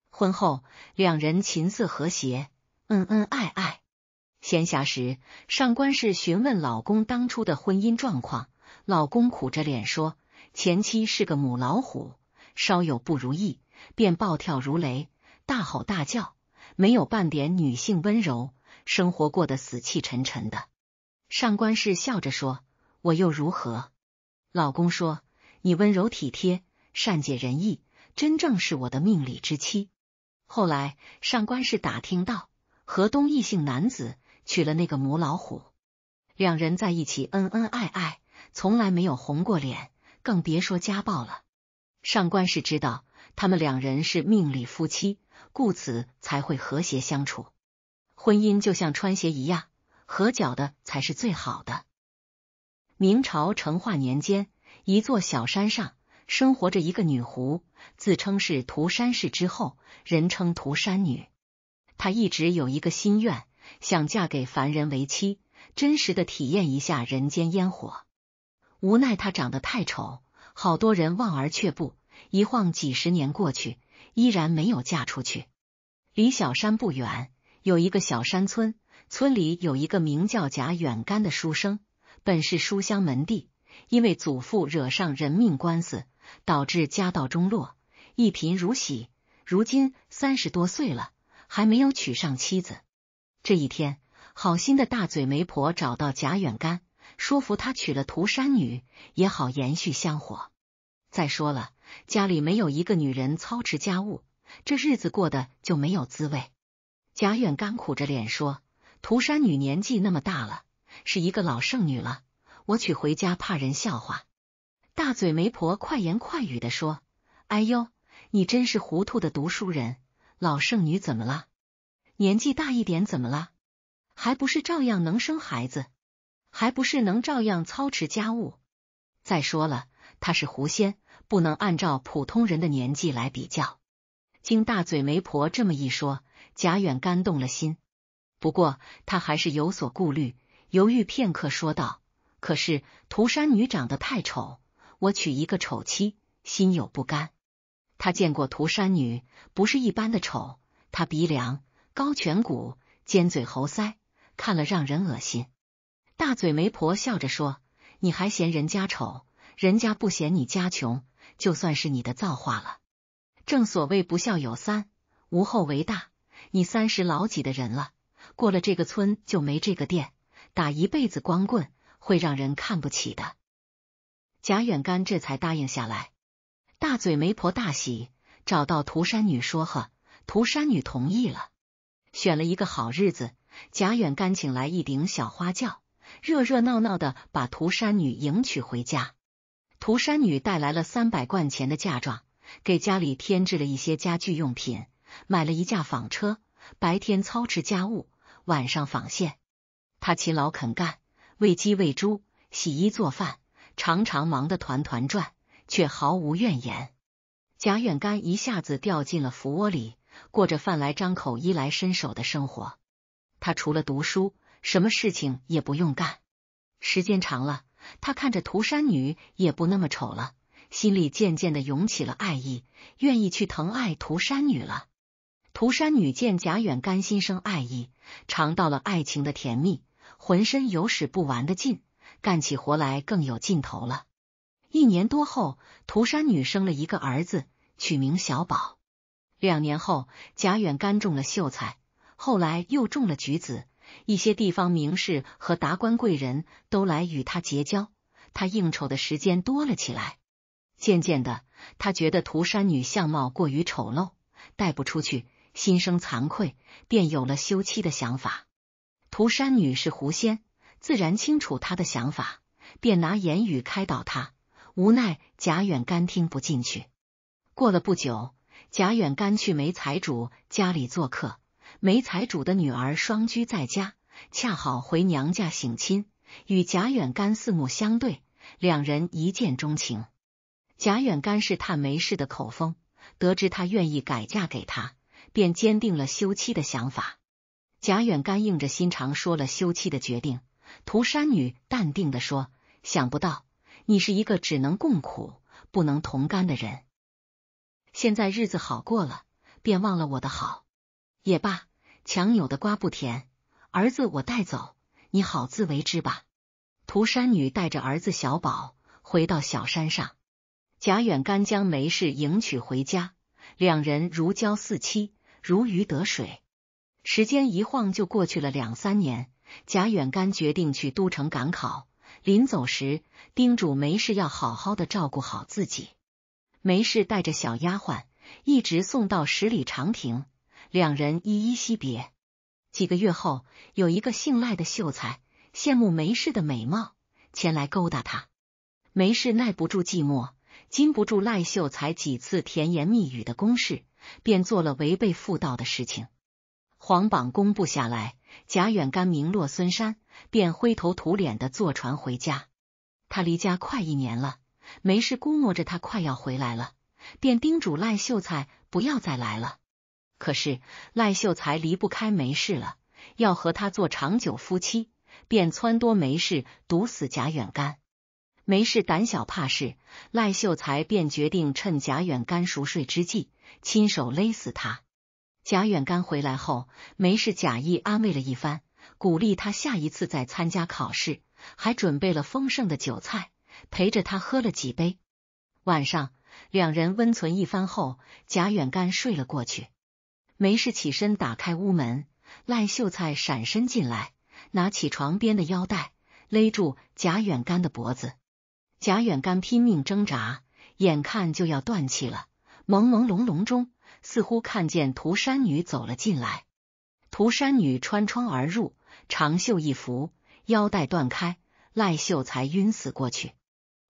婚后两人琴瑟和谐，恩恩爱爱。闲暇时，上官氏询问老公当初的婚姻状况，老公苦着脸说，前妻是个母老虎，稍有不如意便暴跳如雷，大吼大叫，没有半点女性温柔，生活过得死气沉沉的。上官氏笑着说：“我又如何？”老公说：“你温柔体贴，善解人意。”真正是我的命里之妻。后来上官氏打听到，河东异姓男子娶了那个母老虎，两人在一起恩恩爱爱，从来没有红过脸，更别说家暴了。上官氏知道他们两人是命里夫妻，故此才会和谐相处。婚姻就像穿鞋一样，合脚的才是最好的。明朝成化年间，一座小山上。生活着一个女狐，自称是涂山氏之后，人称涂山女。她一直有一个心愿，想嫁给凡人为妻，真实的体验一下人间烟火。无奈她长得太丑，好多人望而却步。一晃几十年过去，依然没有嫁出去。离小山不远有一个小山村，村里有一个名叫贾远干的书生，本是书香门第，因为祖父惹上人命官司。导致家道中落，一贫如洗。如今三十多岁了，还没有娶上妻子。这一天，好心的大嘴媒婆找到贾远干，说服他娶了涂山女，也好延续香火。再说了，家里没有一个女人操持家务，这日子过得就没有滋味。贾远干苦着脸说：“涂山女年纪那么大了，是一个老剩女了，我娶回家怕人笑话。”大嘴媒婆快言快语的说：“哎呦，你真是糊涂的读书人！老剩女怎么了？年纪大一点怎么了？还不是照样能生孩子，还不是能照样操持家务。再说了，她是狐仙，不能按照普通人的年纪来比较。”经大嘴媒婆这么一说，贾远干动了心，不过他还是有所顾虑，犹豫片刻说道：“可是涂山女长得太丑。”我娶一个丑妻，心有不甘。他见过涂山女，不是一般的丑。他鼻梁高，颧骨尖，嘴猴腮，看了让人恶心。大嘴媒婆笑着说：“你还嫌人家丑？人家不嫌你家穷，就算是你的造化了。正所谓不孝有三，无后为大。你三十老几的人了，过了这个村就没这个店，打一辈子光棍，会让人看不起的。”贾远干这才答应下来，大嘴媒婆大喜，找到涂山女说：“呵，涂山女同意了，选了一个好日子。”贾远干请来一顶小花轿，热热闹闹的把涂山女迎娶回家。涂山女带来了三百贯钱的嫁妆，给家里添置了一些家具用品，买了一架纺车。白天操持家务，晚上纺线。她勤劳肯干，喂鸡喂猪，洗衣做饭。常常忙得团团转，却毫无怨言。贾远干一下子掉进了福窝里，过着饭来张口、衣来伸手的生活。他除了读书，什么事情也不用干。时间长了，他看着涂山女也不那么丑了，心里渐渐的涌起了爱意，愿意去疼爱涂山女了。涂山女见贾远干心生爱意，尝到了爱情的甜蜜，浑身有使不完的劲。干起活来更有劲头了。一年多后，涂山女生了一个儿子，取名小宝。两年后，贾远干中了秀才，后来又中了举子。一些地方名士和达官贵人都来与他结交，他应酬的时间多了起来。渐渐的，他觉得涂山女相貌过于丑陋，带不出去，心生惭愧，便有了休妻的想法。涂山女是狐仙。自然清楚他的想法，便拿言语开导他。无奈贾远干听不进去。过了不久，贾远干去梅财主家里做客，梅财主的女儿双居在家，恰好回娘家省亲，与贾远干四目相对，两人一见钟情。贾远干试探梅氏的口风，得知她愿意改嫁给他，便坚定了休妻的想法。贾远干硬着心肠说了休妻的决定。涂山女淡定的说：“想不到你是一个只能共苦不能同甘的人，现在日子好过了，便忘了我的好，也罢，强扭的瓜不甜。儿子，我带走，你好自为之吧。”涂山女带着儿子小宝回到小山上，贾远干将梅氏迎娶回家，两人如胶似漆，如鱼得水。时间一晃就过去了两三年。贾远干决定去都城赶考，临走时叮嘱梅氏要好好的照顾好自己。梅氏带着小丫鬟一直送到十里长亭，两人依依惜别。几个月后，有一个姓赖的秀才羡慕梅氏的美貌，前来勾搭他。梅氏耐不住寂寞，禁不住赖秀才几次甜言蜜语的攻势，便做了违背妇道的事情。皇榜公布下来。贾远干名落孙山，便灰头土脸的坐船回家。他离家快一年了，梅氏估摸着他快要回来了，便叮嘱赖秀才不要再来了。可是赖秀才离不开梅氏了，要和他做长久夫妻，便撺掇梅氏毒死贾远干。梅氏胆小怕事，赖秀才便决定趁贾远干熟睡之际，亲手勒死他。贾远干回来后，梅氏假意安慰了一番，鼓励他下一次再参加考试，还准备了丰盛的酒菜，陪着他喝了几杯。晚上，两人温存一番后，贾远干睡了过去。梅氏起身打开屋门，赖秀才闪身进来，拿起床边的腰带勒住贾远干的脖子。贾远干拼命挣扎，眼看就要断气了，朦朦胧胧中。似乎看见涂山女走了进来，涂山女穿窗而入，长袖一拂，腰带断开，赖秀才晕死过去。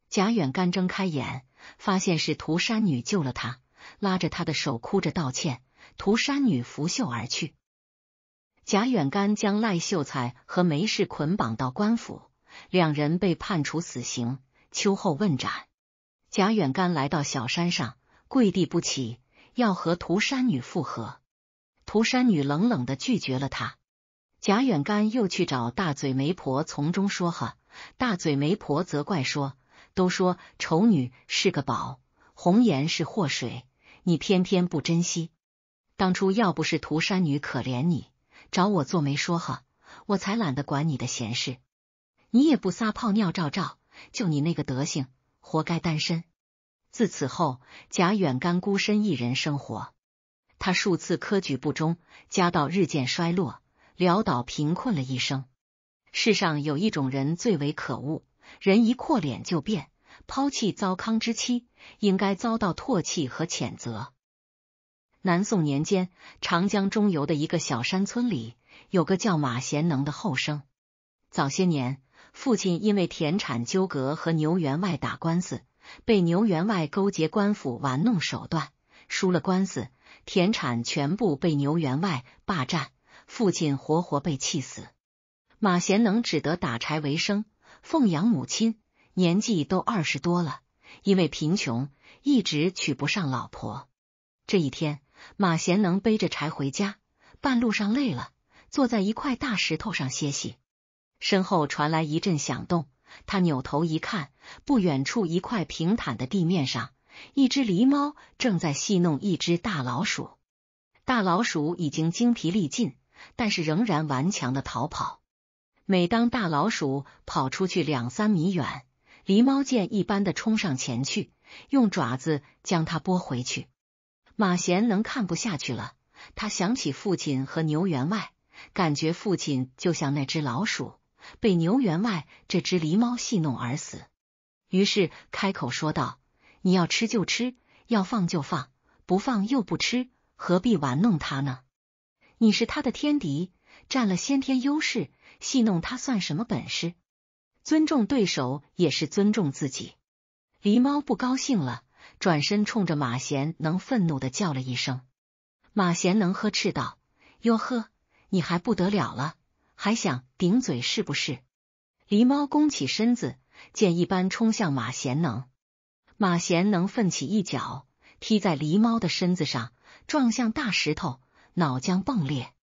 贾远干睁开眼，发现是涂山女救了他，拉着他的手哭着道歉。涂山女拂袖而去。贾远干将赖秀才和梅氏捆绑到官府，两人被判处死刑，秋后问斩。贾远干来到小山上，跪地不起。要和涂山女复合，涂山女冷冷的拒绝了他。贾远干又去找大嘴媒婆从中说和，大嘴媒婆责怪说：“都说丑女是个宝，红颜是祸水，你偏偏不珍惜。当初要不是涂山女可怜你，找我做媒说和，我才懒得管你的闲事。你也不撒泡尿照照，就你那个德行，活该单身。”自此后，贾远干孤身一人生活。他数次科举不中，家道日渐衰落，潦倒贫困了一生。世上有一种人最为可恶，人一阔脸就变，抛弃糟糠之妻，应该遭到唾弃和谴责。南宋年间，长江中游的一个小山村里，有个叫马贤能的后生。早些年，父亲因为田产纠葛和牛员外打官司。被牛员外勾结官府玩弄手段，输了官司，田产全部被牛员外霸占，父亲活活被气死。马贤能只得打柴为生，奉养母亲，年纪都二十多了，因为贫穷一直娶不上老婆。这一天，马贤能背着柴回家，半路上累了，坐在一块大石头上歇息，身后传来一阵响动。他扭头一看，不远处一块平坦的地面上，一只狸猫正在戏弄一只大老鼠。大老鼠已经精疲力尽，但是仍然顽强的逃跑。每当大老鼠跑出去两三米远，狸猫见一般的冲上前去，用爪子将它拨回去。马贤能看不下去了，他想起父亲和牛员外，感觉父亲就像那只老鼠。被牛员外这只狸猫戏弄而死，于是开口说道：“你要吃就吃，要放就放，不放又不吃，何必玩弄它呢？你是他的天敌，占了先天优势，戏弄他算什么本事？尊重对手也是尊重自己。”狸猫不高兴了，转身冲着马贤能愤怒的叫了一声。马贤能呵斥道：“哟呵，你还不得了了！”还想顶嘴是不是？狸猫弓起身子，箭一般冲向马贤能。马贤能奋起一脚，踢在狸猫的身子上，撞向大石头，脑浆迸裂。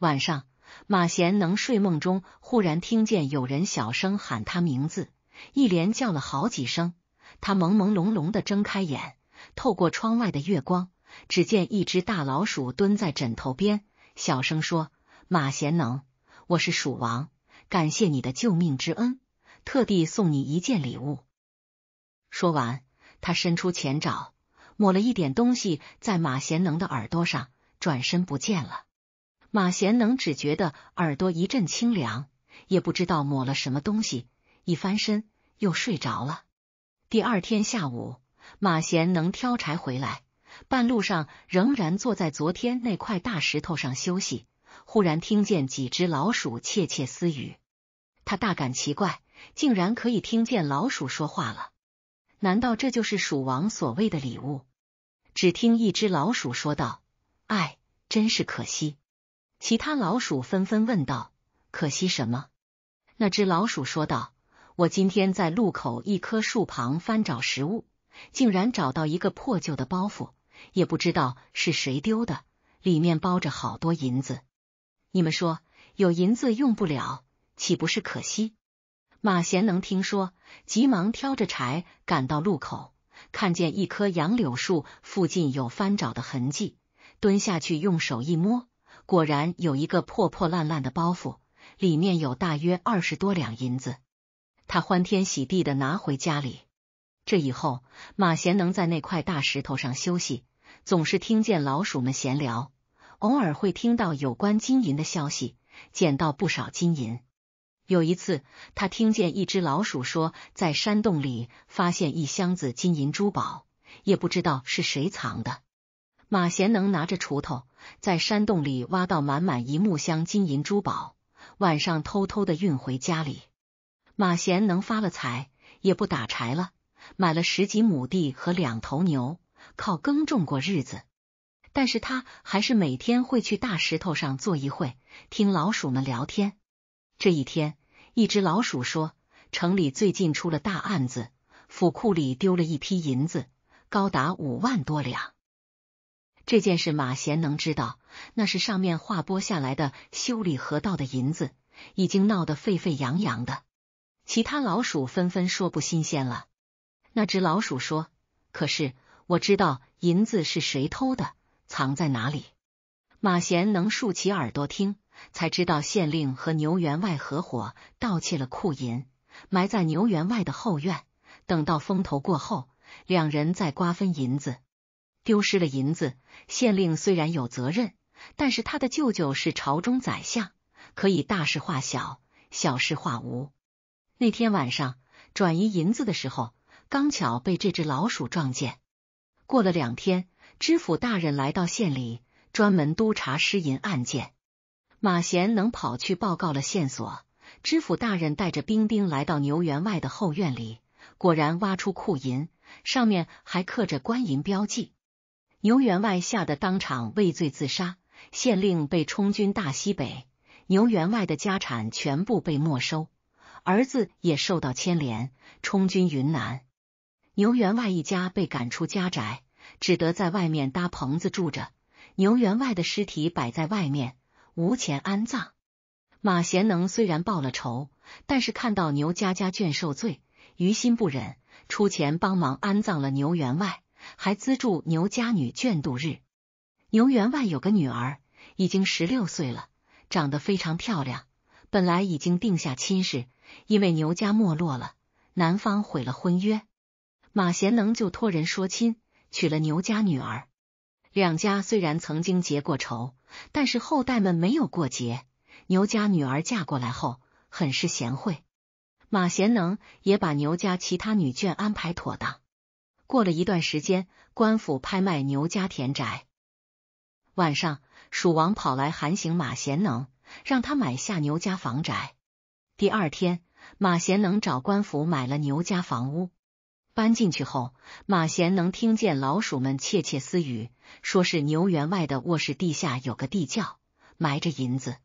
晚上，马贤能睡梦中忽然听见有人小声喊他名字，一连叫了好几声。他朦朦胧胧的睁开眼，透过窗外的月光，只见一只大老鼠蹲在枕头边，小声说：“马贤能。”我是鼠王，感谢你的救命之恩，特地送你一件礼物。说完，他伸出前爪，抹了一点东西在马贤能的耳朵上，转身不见了。马贤能只觉得耳朵一阵清凉，也不知道抹了什么东西，一翻身又睡着了。第二天下午，马贤能挑柴回来，半路上仍然坐在昨天那块大石头上休息。忽然听见几只老鼠窃窃私语，他大感奇怪，竟然可以听见老鼠说话了。难道这就是鼠王所谓的礼物？只听一只老鼠说道：“哎，真是可惜。”其他老鼠纷纷问道：“可惜什么？”那只老鼠说道：“我今天在路口一棵树旁翻找食物，竟然找到一个破旧的包袱，也不知道是谁丢的，里面包着好多银子。”你们说，有银子用不了，岂不是可惜？马贤能听说，急忙挑着柴赶到路口，看见一棵杨柳树附近有翻找的痕迹，蹲下去用手一摸，果然有一个破破烂烂的包袱，里面有大约二十多两银子。他欢天喜地的拿回家里。这以后，马贤能在那块大石头上休息，总是听见老鼠们闲聊。偶尔会听到有关金银的消息，捡到不少金银。有一次，他听见一只老鼠说，在山洞里发现一箱子金银珠宝，也不知道是谁藏的。马贤能拿着锄头在山洞里挖到满满一木箱金银珠宝，晚上偷偷的运回家里。马贤能发了财，也不打柴了，买了十几亩地和两头牛，靠耕种过日子。但是他还是每天会去大石头上坐一会，听老鼠们聊天。这一天，一只老鼠说：“城里最近出了大案子，府库里丢了一批银子，高达五万多两。”这件事马贤能知道，那是上面划拨下来的修理河道的银子，已经闹得沸沸扬扬的。其他老鼠纷纷说不新鲜了。那只老鼠说：“可是我知道银子是谁偷的。”藏在哪里？马贤能竖起耳朵听，才知道县令和牛员外合伙盗窃了库银，埋在牛员外的后院。等到风头过后，两人再瓜分银子。丢失了银子，县令虽然有责任，但是他的舅舅是朝中宰相，可以大事化小，小事化无。那天晚上转移银子的时候，刚巧被这只老鼠撞见。过了两天。知府大人来到县里，专门督查失银案件。马贤能跑去报告了线索。知府大人带着兵丁来到牛员外的后院里，果然挖出库银，上面还刻着官银标记。牛员外吓得当场畏罪自杀，县令被充军大西北，牛员外的家产全部被没收，儿子也受到牵连，充军云南。牛员外一家被赶出家宅。只得在外面搭棚子住着，牛员外的尸体摆在外面，无钱安葬。马贤能虽然报了仇，但是看到牛家家眷受罪，于心不忍，出钱帮忙安葬了牛员外，还资助牛家女眷度日。牛员外有个女儿，已经十六岁了，长得非常漂亮，本来已经定下亲事，因为牛家没落了，男方毁了婚约，马贤能就托人说亲。娶了牛家女儿，两家虽然曾经结过仇，但是后代们没有过节。牛家女儿嫁过来后，很是贤惠。马贤能也把牛家其他女眷安排妥当。过了一段时间，官府拍卖牛家田宅，晚上蜀王跑来喊醒马贤能，让他买下牛家房宅。第二天，马贤能找官府买了牛家房屋。搬进去后，马贤能听见老鼠们窃窃私语，说是牛员外的卧室地下有个地窖，埋着银子。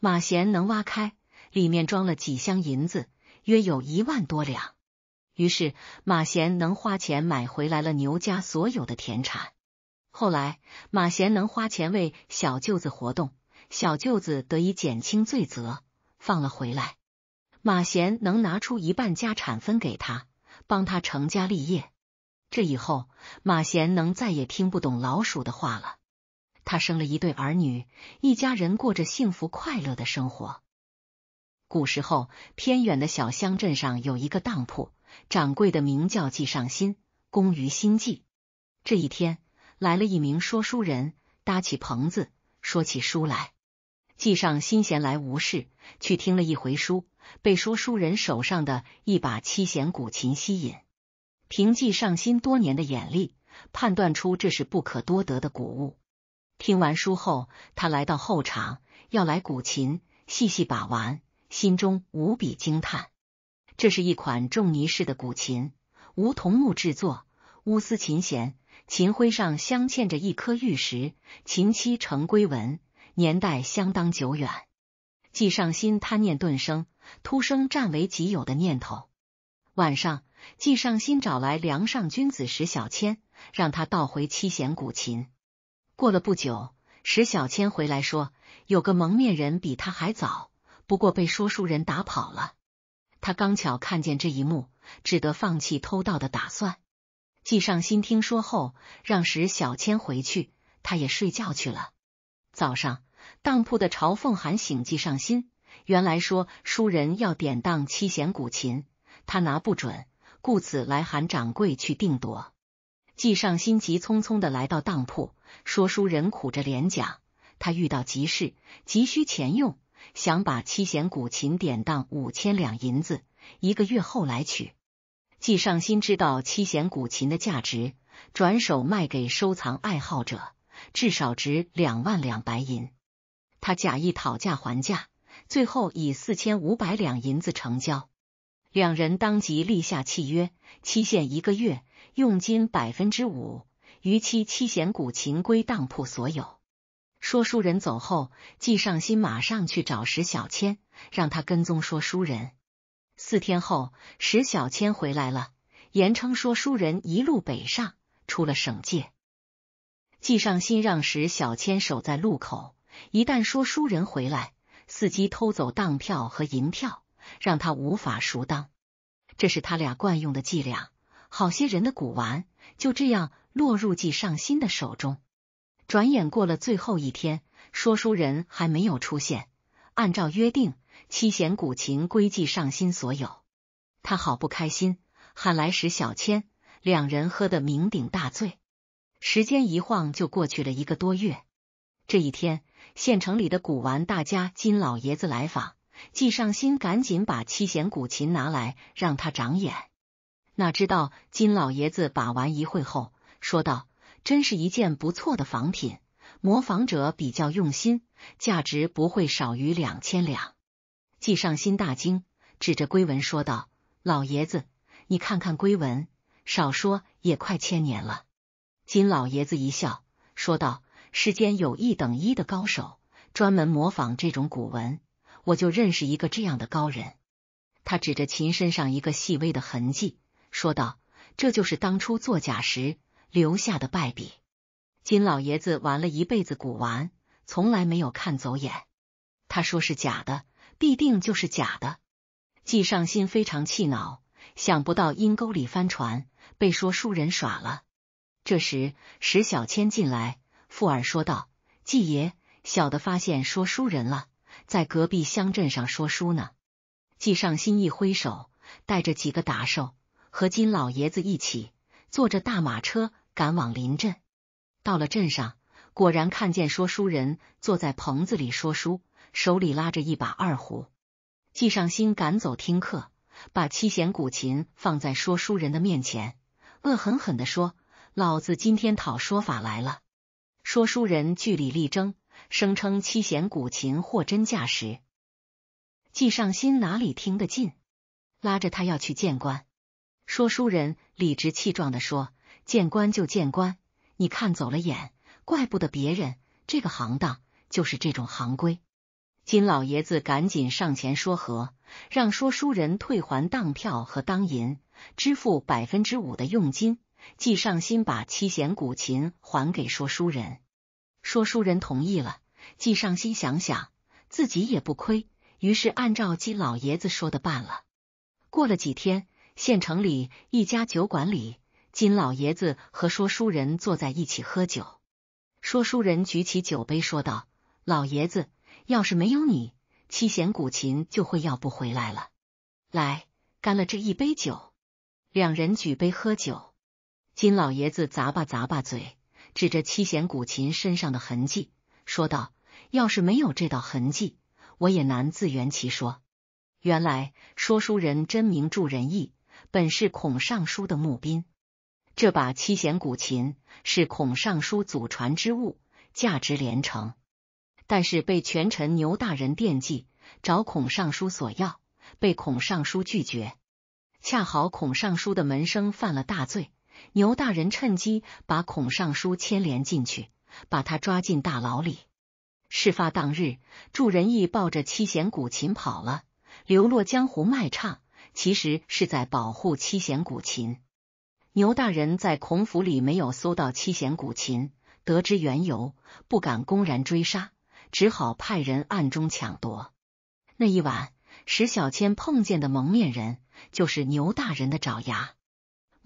马贤能挖开，里面装了几箱银子，约有一万多两。于是马贤能花钱买回来了牛家所有的田产。后来马贤能花钱为小舅子活动，小舅子得以减轻罪责，放了回来。马贤能拿出一半家产分给他。帮他成家立业，这以后马贤能再也听不懂老鼠的话了。他生了一对儿女，一家人过着幸福快乐的生活。古时候，偏远的小乡镇上有一个当铺，掌柜的名叫纪上新，工于心计。这一天，来了一名说书人，搭起棚子，说起书来。纪上新闲来无事，去听了一回书。被说书人手上的一把七弦古琴吸引，凭借上心多年的眼力，判断出这是不可多得的古物。听完书后，他来到后场，要来古琴细细把玩，心中无比惊叹。这是一款仲尼式的古琴，梧桐木制作，乌丝琴弦，琴徽上镶嵌着一颗玉石，琴漆呈龟纹，年代相当久远。季尚新贪念顿生，突生占为己有的念头。晚上，季尚新找来梁上君子石小千，让他盗回七弦古琴。过了不久，石小千回来说，有个蒙面人比他还早，不过被说书人打跑了。他刚巧看见这一幕，只得放弃偷盗的打算。季尚新听说后，让石小千回去，他也睡觉去了。早上。当铺的朝凤寒醒计上心，原来说书人要典当七弦古琴，他拿不准，故此来喊掌柜去定夺。季上心急匆匆的来到当铺，说书人苦着脸讲，他遇到急事，急需钱用，想把七弦古琴典当五千两银子，一个月后来取。季上心知道七弦古琴的价值，转手卖给收藏爱好者，至少值两万两白银。他假意讨价还价，最后以四千五百两银子成交。两人当即立下契约，期限一个月，佣金百分之五，逾期七险古琴归当铺所有。说书人走后，纪尚新马上去找石小千，让他跟踪说书人。四天后，石小千回来了，言称说书人一路北上，出了省界。纪尚新让石小千守在路口。一旦说书人回来，伺机偷走当票和银票，让他无法赎当，这是他俩惯用的伎俩。好些人的古玩就这样落入季尚新的手中。转眼过了最后一天，说书人还没有出现。按照约定，七弦古琴归季尚新所有，他好不开心。喊来史小千，两人喝得酩酊大醉。时间一晃就过去了一个多月。这一天。县城里的古玩大家金老爷子来访，季尚新赶紧把七弦古琴拿来让他长眼。哪知道金老爷子把玩一会后，说道：“真是一件不错的仿品，模仿者比较用心，价值不会少于两千两。”季尚新大惊，指着龟纹说道：“老爷子，你看看龟纹，少说也快千年了。”金老爷子一笑，说道。世间有一等一的高手，专门模仿这种古文。我就认识一个这样的高人。他指着琴身上一个细微的痕迹，说道：“这就是当初作假时留下的败笔。”金老爷子玩了一辈子古玩，从来没有看走眼。他说是假的，必定就是假的。季尚新非常气恼，想不到阴沟里翻船，被说书人耍了。这时，石小千进来。富儿说道：“季爷，小的发现说书人了，在隔壁乡镇上说书呢。”季尚新一挥手，带着几个打手和金老爷子一起，坐着大马车赶往临镇。到了镇上，果然看见说书人坐在棚子里说书，手里拉着一把二胡。季尚新赶走听课，把七弦古琴放在说书人的面前，恶狠狠的说：“老子今天讨说法来了。”说书人据理力争，声称七弦古琴货真价实。季尚新哪里听得进，拉着他要去见官。说书人理直气壮的说：“见官就见官，你看走了眼，怪不得别人。这个行当就是这种行规。”金老爷子赶紧上前说和，让说书人退还当票和当银，支付百分之五的佣金。季尚新把七弦古琴还给说书人，说书人同意了。季尚新想想自己也不亏，于是按照金老爷子说的办了。过了几天，县城里一家酒馆里，金老爷子和说书人坐在一起喝酒。说书人举起酒杯说道：“老爷子，要是没有你，七弦古琴就会要不回来了。来，干了这一杯酒。”两人举杯喝酒。金老爷子砸吧砸吧嘴，指着七弦古琴身上的痕迹说道：“要是没有这道痕迹，我也难自圆其说。原来，说书人真名祝仁义，本是孔尚书的幕宾。这把七弦古琴是孔尚书祖传之物，价值连城。但是被权臣牛大人惦记，找孔尚书索要，被孔尚书拒绝。恰好孔尚书的门生犯了大罪。”牛大人趁机把孔尚书牵连进去，把他抓进大牢里。事发当日，祝仁义抱着七弦古琴跑了，流落江湖卖唱，其实是在保护七弦古琴。牛大人在孔府里没有搜到七弦古琴，得知缘由，不敢公然追杀，只好派人暗中抢夺。那一晚，石小千碰见的蒙面人，就是牛大人的爪牙。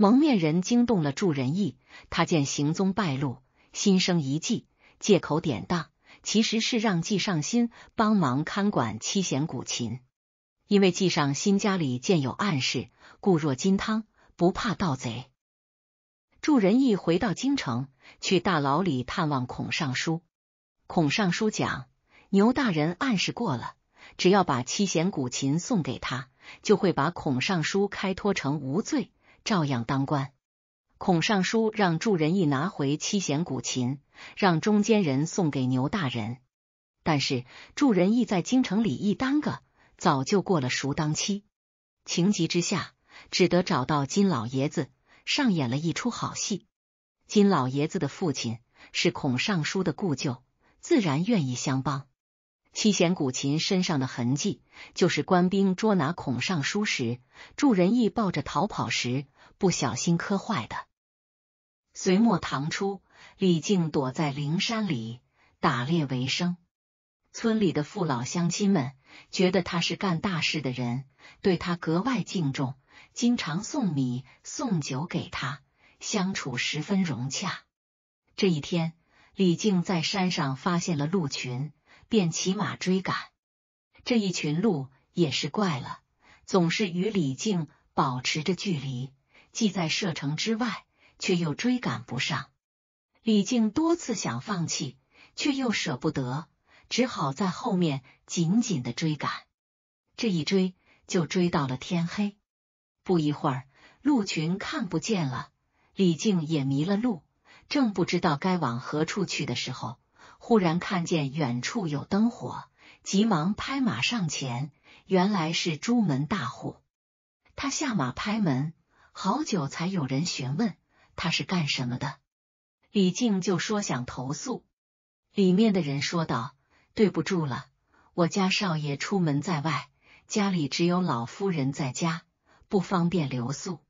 蒙面人惊动了祝仁义，他见行踪败露，心生一计，借口典当，其实是让纪上新帮忙看管七弦古琴，因为纪上新家里建有暗室，固若金汤，不怕盗贼。祝仁义回到京城，去大牢里探望孔尚书。孔尚书讲，牛大人暗示过了，只要把七弦古琴送给他，就会把孔尚书开脱成无罪。照样当官。孔尚书让祝仁义拿回七弦古琴，让中间人送给牛大人。但是祝仁义在京城里一耽搁，早就过了赎当期。情急之下，只得找到金老爷子，上演了一出好戏。金老爷子的父亲是孔尚书的故旧，自然愿意相帮。七弦古琴身上的痕迹，就是官兵捉拿孔尚书时，祝仁义抱着逃跑时。不小心磕坏的。隋末唐初，李靖躲在灵山里打猎为生。村里的父老乡亲们觉得他是干大事的人，对他格外敬重，经常送米送酒给他，相处十分融洽。这一天，李靖在山上发现了鹿群，便骑马追赶。这一群鹿也是怪了，总是与李靖保持着距离。既在射程之外，却又追赶不上。李靖多次想放弃，却又舍不得，只好在后面紧紧的追赶。这一追就追到了天黑。不一会儿，鹿群看不见了，李靖也迷了路，正不知道该往何处去的时候，忽然看见远处有灯火，急忙拍马上前。原来是朱门大户，他下马拍门。好久才有人询问他是干什么的，李静就说想投诉。里面的人说道：“对不住了，我家少爷出门在外，家里只有老夫人在家，不方便留宿。”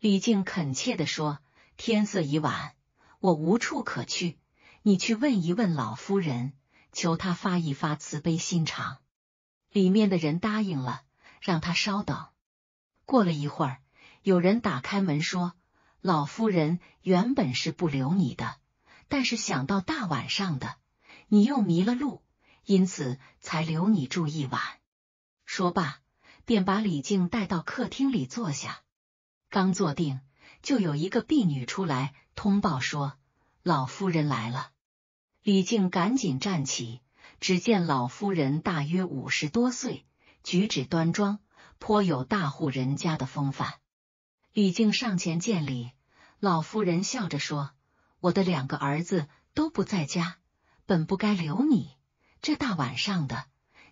李靖恳切的说：“天色已晚，我无处可去，你去问一问老夫人，求他发一发慈悲心肠。”里面的人答应了，让他稍等。过了一会儿。有人打开门说：“老夫人原本是不留你的，但是想到大晚上的，你又迷了路，因此才留你住一晚。”说罢，便把李靖带到客厅里坐下。刚坐定，就有一个婢女出来通报说：“老夫人来了。”李靖赶紧站起。只见老夫人大约五十多岁，举止端庄，颇有大户人家的风范。李靖上前见礼，老夫人笑着说：“我的两个儿子都不在家，本不该留你。这大晚上的，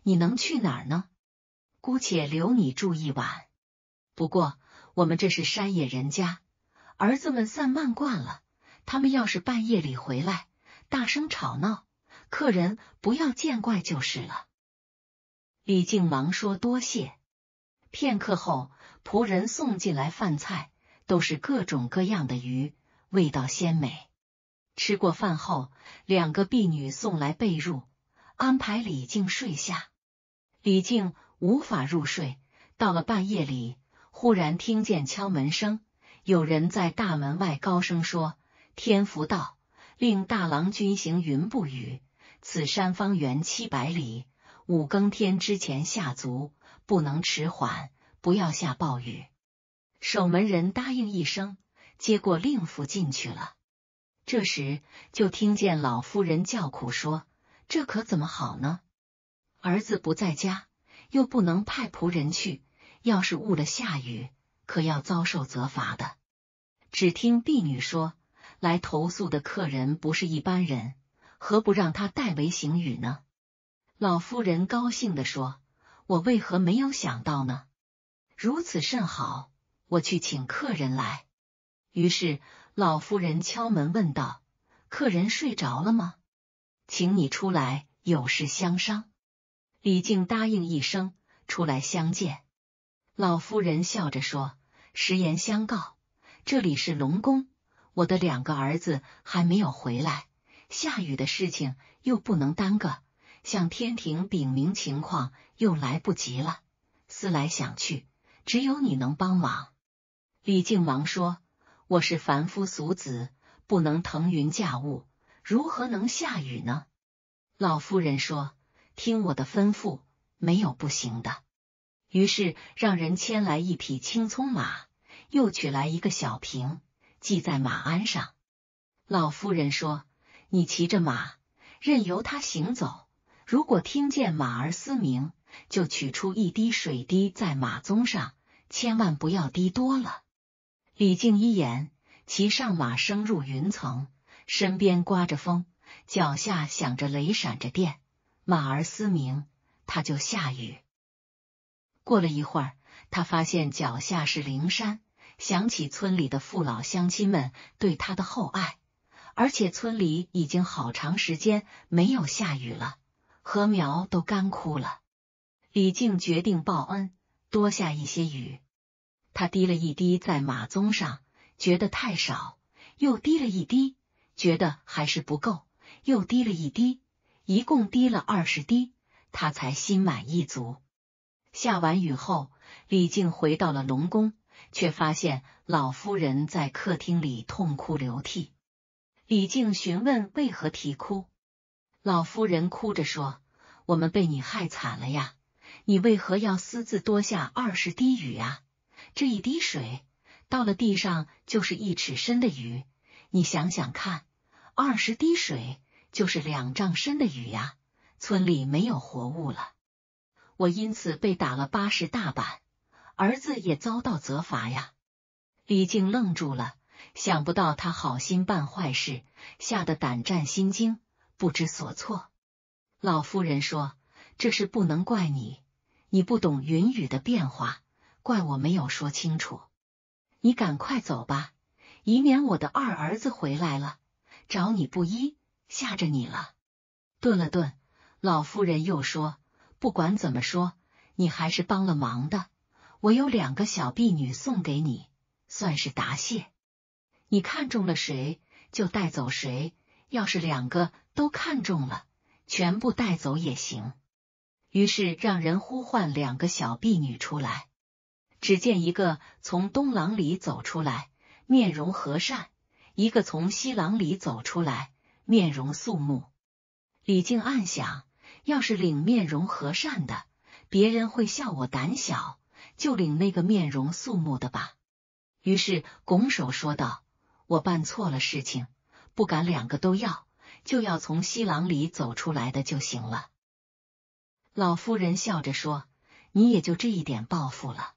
你能去哪儿呢？姑且留你住一晚。不过我们这是山野人家，儿子们散漫惯了，他们要是半夜里回来，大声吵闹，客人不要见怪就是了。”李靖忙说：“多谢。”片刻后。仆人送进来饭菜，都是各种各样的鱼，味道鲜美。吃过饭后，两个婢女送来被褥，安排李靖睡下。李靖无法入睡，到了半夜里，忽然听见敲门声，有人在大门外高声说：“天福道令大郎君行云不雨，此山方圆七百里，五更天之前下足，不能迟缓。”不要下暴雨。守门人答应一声，接过令符进去了。这时就听见老夫人叫苦说：“这可怎么好呢？儿子不在家，又不能派仆人去。要是误了下雨，可要遭受责罚的。”只听婢女说：“来投诉的客人不是一般人，何不让他代为行雨呢？”老夫人高兴的说：“我为何没有想到呢？”如此甚好，我去请客人来。于是老夫人敲门问道：“客人睡着了吗？请你出来，有事相商。”李靖答应一声，出来相见。老夫人笑着说：“实言相告，这里是龙宫，我的两个儿子还没有回来。下雨的事情又不能耽搁，向天庭禀明情况又来不及了。思来想去。”只有你能帮忙，李靖王说：“我是凡夫俗子，不能腾云驾雾，如何能下雨呢？”老夫人说：“听我的吩咐，没有不行的。”于是让人牵来一匹青葱马，又取来一个小瓶，系在马鞍上。老夫人说：“你骑着马，任由它行走。如果听见马儿嘶鸣，就取出一滴水滴在马鬃上。”千万不要低多了。李靖一言，骑上马升入云层，身边刮着风，脚下响着雷，闪着电，马儿嘶鸣，他就下雨。过了一会儿，他发现脚下是灵山，想起村里的父老乡亲们对他的厚爱，而且村里已经好长时间没有下雨了，禾苗都干枯了。李靖决定报恩。多下一些雨，他滴了一滴在马鬃上，觉得太少，又滴了一滴，觉得还是不够，又滴了一滴，一共滴了二十滴，他才心满意足。下完雨后，李靖回到了龙宫，却发现老夫人在客厅里痛哭流涕。李靖询问为何啼哭，老夫人哭着说：“我们被你害惨了呀。”你为何要私自多下二十滴雨啊？这一滴水到了地上就是一尺深的雨，你想想看，二十滴水就是两丈深的雨呀！村里没有活物了，我因此被打了八十大板，儿子也遭到责罚呀。李靖愣住了，想不到他好心办坏事，吓得胆战心惊，不知所措。老夫人说：“这事不能怪你。”你不懂云雨的变化，怪我没有说清楚。你赶快走吧，以免我的二儿子回来了找你不依，吓着你了。顿了顿，老夫人又说：“不管怎么说，你还是帮了忙的。我有两个小婢女送给你，算是答谢。你看中了谁，就带走谁；要是两个都看中了，全部带走也行。”于是让人呼唤两个小婢女出来，只见一个从东廊里走出来，面容和善；一个从西廊里走出来，面容肃穆。李靖暗想，要是领面容和善的，别人会笑我胆小，就领那个面容肃穆的吧。于是拱手说道：“我办错了事情，不敢两个都要，就要从西廊里走出来的就行了。”老夫人笑着说：“你也就这一点抱负了。”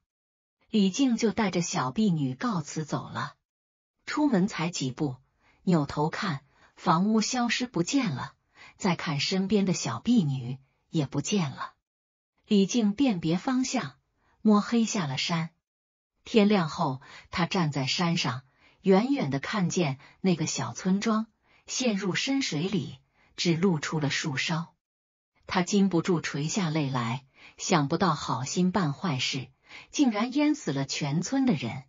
李靖就带着小婢女告辞走了。出门才几步，扭头看房屋消失不见了，再看身边的小婢女也不见了。李靖辨别方向，摸黑下了山。天亮后，他站在山上，远远的看见那个小村庄陷入深水里，只露出了树梢。他禁不住垂下泪来，想不到好心办坏事，竟然淹死了全村的人。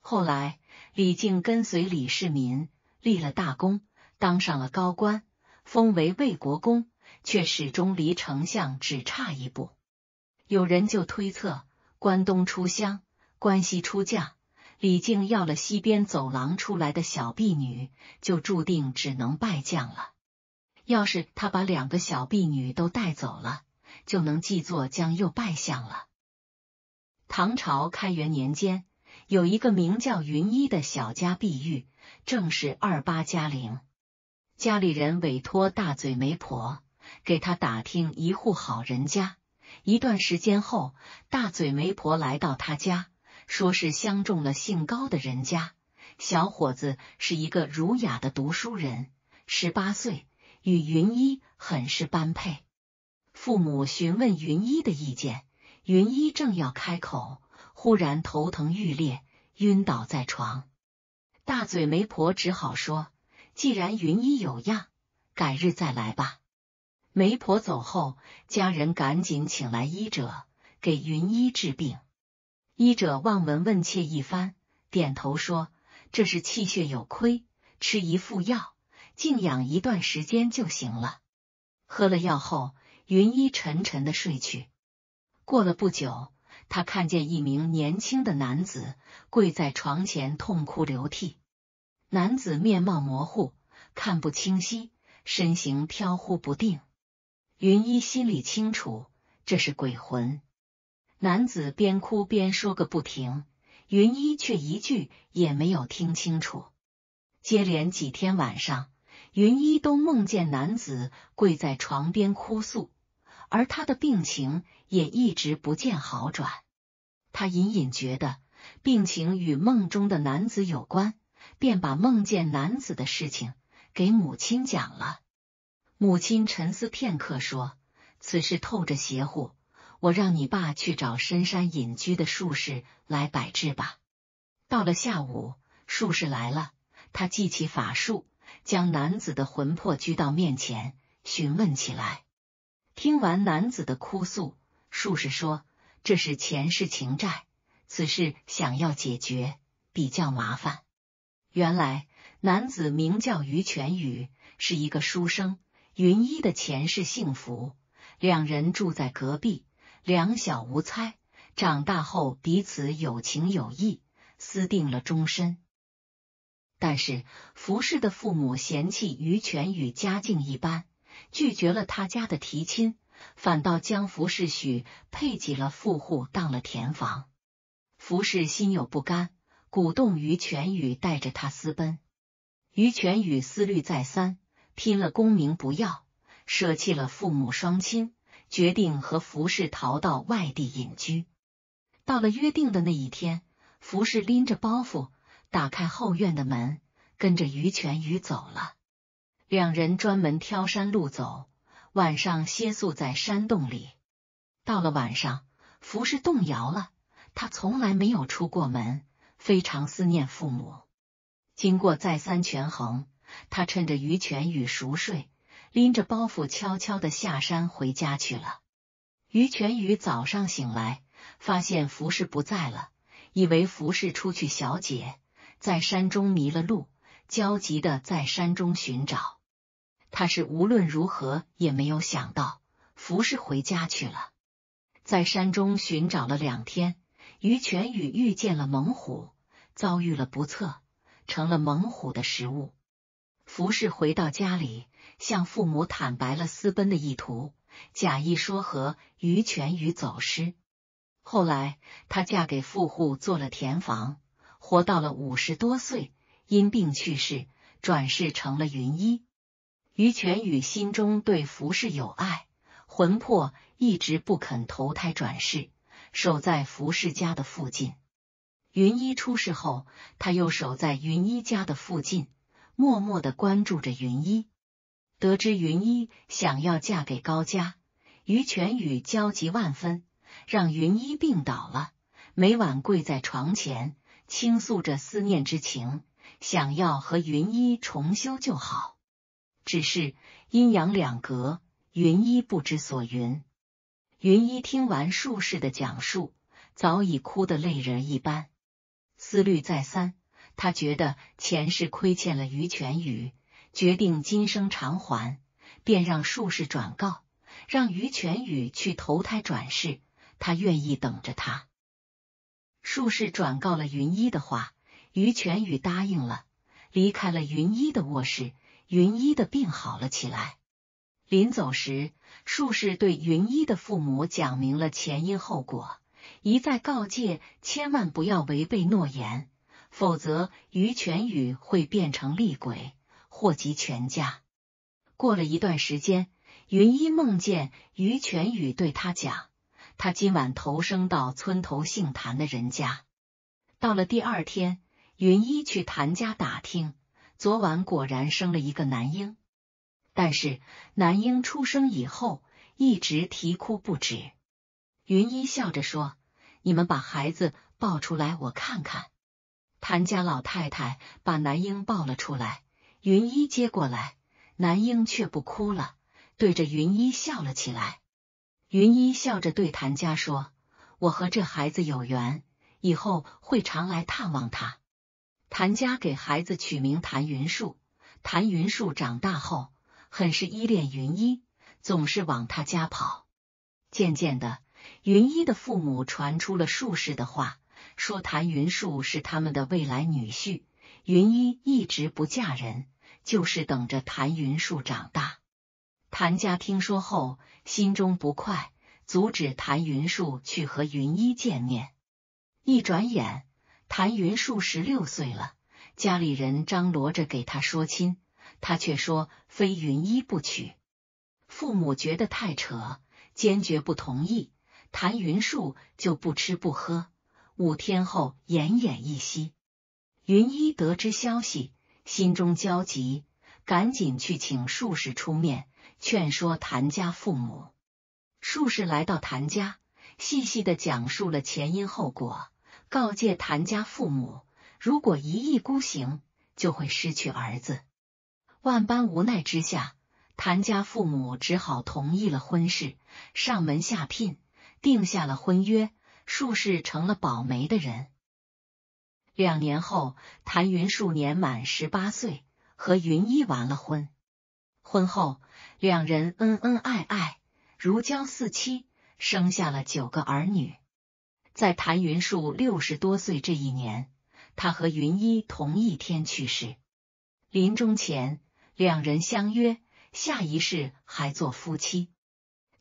后来，李靖跟随李世民立了大功，当上了高官，封为魏国公，却始终离丞相只差一步。有人就推测：关东出相，关西出将。李靖要了西边走廊出来的小婢女，就注定只能败将了。要是他把两个小婢女都带走了，就能继作将又拜相了。唐朝开元年间，有一个名叫云一的小家碧玉，正是二八佳龄。家里人委托大嘴媒婆给他打听一户好人家。一段时间后，大嘴媒婆来到他家，说是相中了姓高的人家。小伙子是一个儒雅的读书人，十八岁。与云一很是般配，父母询问云一的意见，云一正要开口，忽然头疼欲裂，晕倒在床。大嘴媒婆只好说：“既然云一有恙，改日再来吧。”媒婆走后，家人赶紧请来医者给云一治病。医者望闻问切一番，点头说：“这是气血有亏，吃一副药。”静养一段时间就行了。喝了药后，云一沉沉的睡去。过了不久，他看见一名年轻的男子跪在床前痛哭流涕。男子面貌模糊，看不清晰，身形飘忽不定。云一心里清楚，这是鬼魂。男子边哭边说个不停，云一却一句也没有听清楚。接连几天晚上。云一都梦见男子跪在床边哭诉，而他的病情也一直不见好转。他隐隐觉得病情与梦中的男子有关，便把梦见男子的事情给母亲讲了。母亲沉思片刻，说：“此事透着邪乎，我让你爸去找深山隐居的术士来摆治吧。”到了下午，术士来了，他记起法术。将男子的魂魄拘到面前，询问起来。听完男子的哭诉，术士说：“这是前世情债，此事想要解决比较麻烦。”原来男子名叫于全宇，是一个书生。云一的前世幸福，两人住在隔壁，两小无猜，长大后彼此有情有义，私定了终身。但是，服侍的父母嫌弃于全宇家境一般，拒绝了他家的提亲，反倒将服侍许配给了富户当了田房。服侍心有不甘，鼓动于全宇带着他私奔。于全宇思虑再三，拼了功名不要，舍弃了父母双亲，决定和服侍逃到外地隐居。到了约定的那一天，服侍拎着包袱。打开后院的门，跟着于全宇走了。两人专门挑山路走，晚上歇宿在山洞里。到了晚上，服侍动摇了。他从来没有出过门，非常思念父母。经过再三权衡，他趁着于全宇熟睡，拎着包袱悄悄的下山回家去了。于全宇早上醒来，发现服侍不在了，以为服侍出去，小姐。在山中迷了路，焦急的在山中寻找。他是无论如何也没有想到，服侍回家去了。在山中寻找了两天，于全宇遇见了猛虎，遭遇了不测，成了猛虎的食物。服侍回到家里，向父母坦白了私奔的意图，假意说和于全宇走失。后来，她嫁给富户，做了田房。活到了五十多岁，因病去世，转世成了云一。于全宇心中对服侍有爱，魂魄一直不肯投胎转世，守在服侍家的附近。云一出事后，他又守在云一家的附近，默默的关注着云一。得知云一想要嫁给高家，于全宇焦急万分，让云一病倒了，每晚跪在床前。倾诉着思念之情，想要和云一重修就好，只是阴阳两隔，云一不知所云。云一听完术士的讲述，早已哭得泪人一般。思虑再三，他觉得前世亏欠了于全宇，决定今生偿还，便让术士转告，让于全宇去投胎转世，他愿意等着他。术士转告了云一的话，于全宇答应了，离开了云一的卧室。云一的病好了起来。临走时，术士对云一的父母讲明了前因后果，一再告诫千万不要违背诺言，否则于全宇会变成厉鬼，祸及全家。过了一段时间，云一梦见于全宇对他讲。他今晚投生到村头姓谭的人家。到了第二天，云一去谭家打听，昨晚果然生了一个男婴，但是男婴出生以后一直啼哭不止。云一笑着说：“你们把孩子抱出来，我看看。”谭家老太太把男婴抱了出来，云一接过来，男婴却不哭了，对着云一笑了起来。云一笑着对谭家说：“我和这孩子有缘，以后会常来探望他。”谭家给孩子取名谭云树。谭云树长大后，很是依恋云一，总是往他家跑。渐渐的，云一的父母传出了术士的话，说谭云树是他们的未来女婿。云一一直不嫁人，就是等着谭云树长大。谭家听说后，心中不快，阻止谭云树去和云一见面。一转眼，谭云树十六岁了，家里人张罗着给他说亲，他却说非云一不娶。父母觉得太扯，坚决不同意。谭云树就不吃不喝，五天后奄奄一息。云一得知消息，心中焦急，赶紧去请术士出面。劝说谭家父母，术士来到谭家，细细的讲述了前因后果，告诫谭家父母，如果一意孤行，就会失去儿子。万般无奈之下，谭家父母只好同意了婚事，上门下聘，定下了婚约。术士成了保媒的人。两年后，谭云树年满十八岁，和云一完了婚。婚后。两人恩恩爱爱，如胶似漆，生下了九个儿女。在谭云树六十多岁这一年，他和云一同一天去世。临终前，两人相约下一世还做夫妻。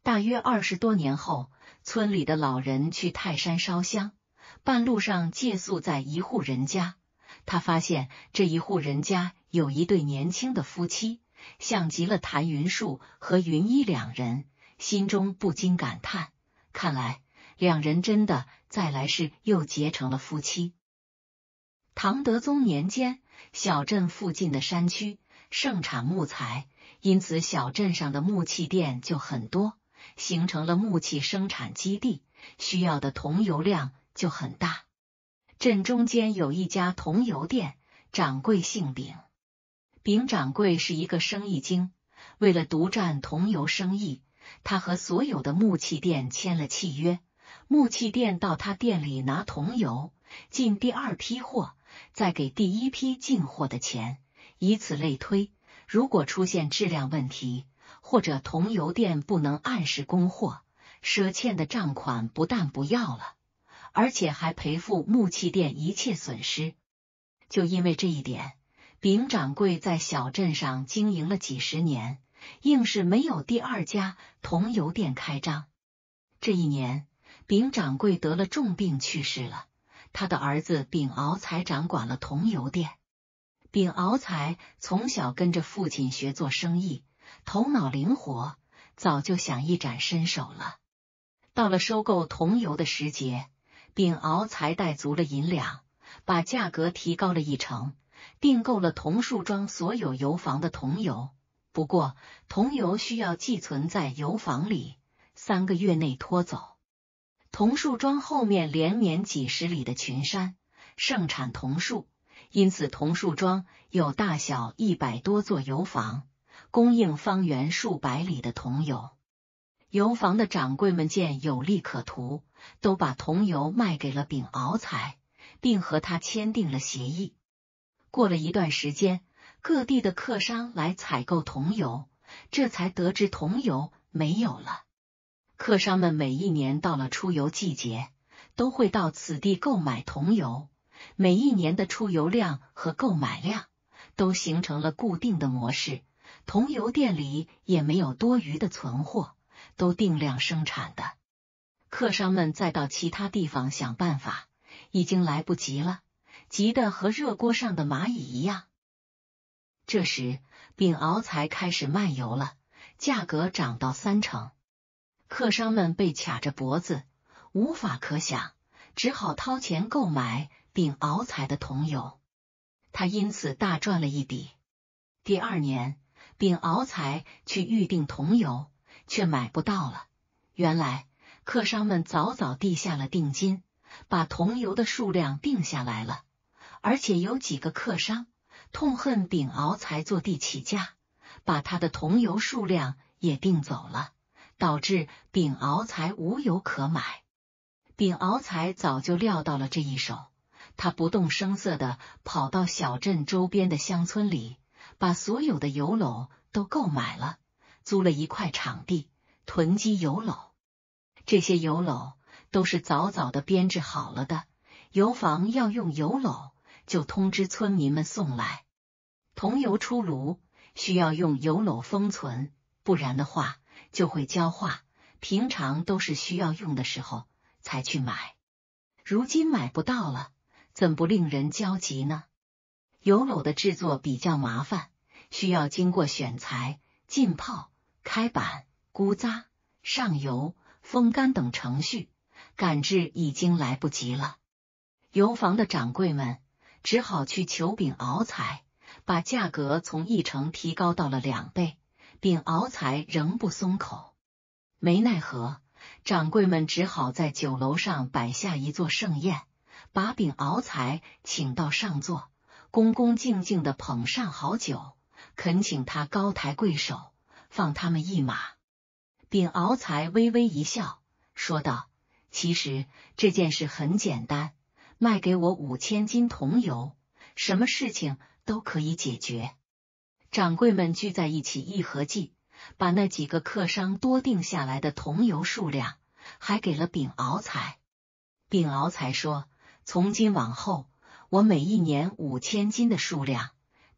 大约二十多年后，村里的老人去泰山烧香，半路上借宿在一户人家，他发现这一户人家有一对年轻的夫妻。像极了谭云树和云一两人，心中不禁感叹：看来两人真的在来世又结成了夫妻。唐德宗年间，小镇附近的山区盛产木材，因此小镇上的木器店就很多，形成了木器生产基地，需要的桐油量就很大。镇中间有一家桐油店，掌柜姓饼，丙掌柜是一个生意精，为了独占桐油生意，他和所有的木器店签了契约。木器店到他店里拿桐油，进第二批货，再给第一批进货的钱，以此类推。如果出现质量问题，或者桐油店不能按时供货，赊欠的账款不但不要了，而且还赔付木器店一切损失。就因为这一点。丙掌柜在小镇上经营了几十年，硬是没有第二家桐油店开张。这一年，丙掌柜得了重病去世了，他的儿子丙敖才掌管了桐油店。丙敖才从小跟着父亲学做生意，头脑灵活，早就想一展身手了。到了收购桐油的时节，丙敖才带足了银两，把价格提高了一成。订购了桐树庄所有油房的桐油，不过桐油需要寄存在油房里，三个月内拖走。桐树庄后面连绵几十里的群山盛产桐树，因此桐树庄有大小一百多座油房，供应方圆数百里的桐油。油房的掌柜们见有利可图，都把桐油卖给了丙敖财，并和他签订了协议。过了一段时间，各地的客商来采购桐油，这才得知桐油没有了。客商们每一年到了出游季节，都会到此地购买桐油，每一年的出游量和购买量都形成了固定的模式。桐油店里也没有多余的存货，都定量生产的。客商们再到其他地方想办法，已经来不及了。急得和热锅上的蚂蚁一样。这时，饼熬才开始卖油了，价格涨到三成，客商们被卡着脖子，无法可想，只好掏钱购买饼熬才的桐油。他因此大赚了一笔。第二年，饼熬才去预定桐油，却买不到了。原来，客商们早早地下了定金，把桐油的数量定下来了。而且有几个客商痛恨丙敖财坐地起价，把他的桐油数量也订走了，导致丙敖财无油可买。丙敖财早就料到了这一手，他不动声色的跑到小镇周边的乡村里，把所有的油篓都购买了，租了一块场地囤积油篓。这些油篓都是早早的编制好了的，油房要用油篓。就通知村民们送来桐油出炉，需要用油篓封存，不然的话就会焦化。平常都是需要用的时候才去买，如今买不到了，怎不令人焦急呢？油篓的制作比较麻烦，需要经过选材、浸泡、开板、箍扎、上油、风干等程序，赶制已经来不及了。油房的掌柜们。只好去求丙敖财，把价格从一成提高到了两倍。丙敖财仍不松口，没奈何，掌柜们只好在酒楼上摆下一座盛宴，把丙敖财请到上座，恭恭敬敬的捧上好酒，恳请他高抬贵手，放他们一马。丙敖财微微一笑，说道：“其实这件事很简单。”卖给我五千斤桐油，什么事情都可以解决。掌柜们聚在一起一合计，把那几个客商多定下来的桐油数量，还给了丙敖财。丙敖财说：“从今往后，我每一年五千斤的数量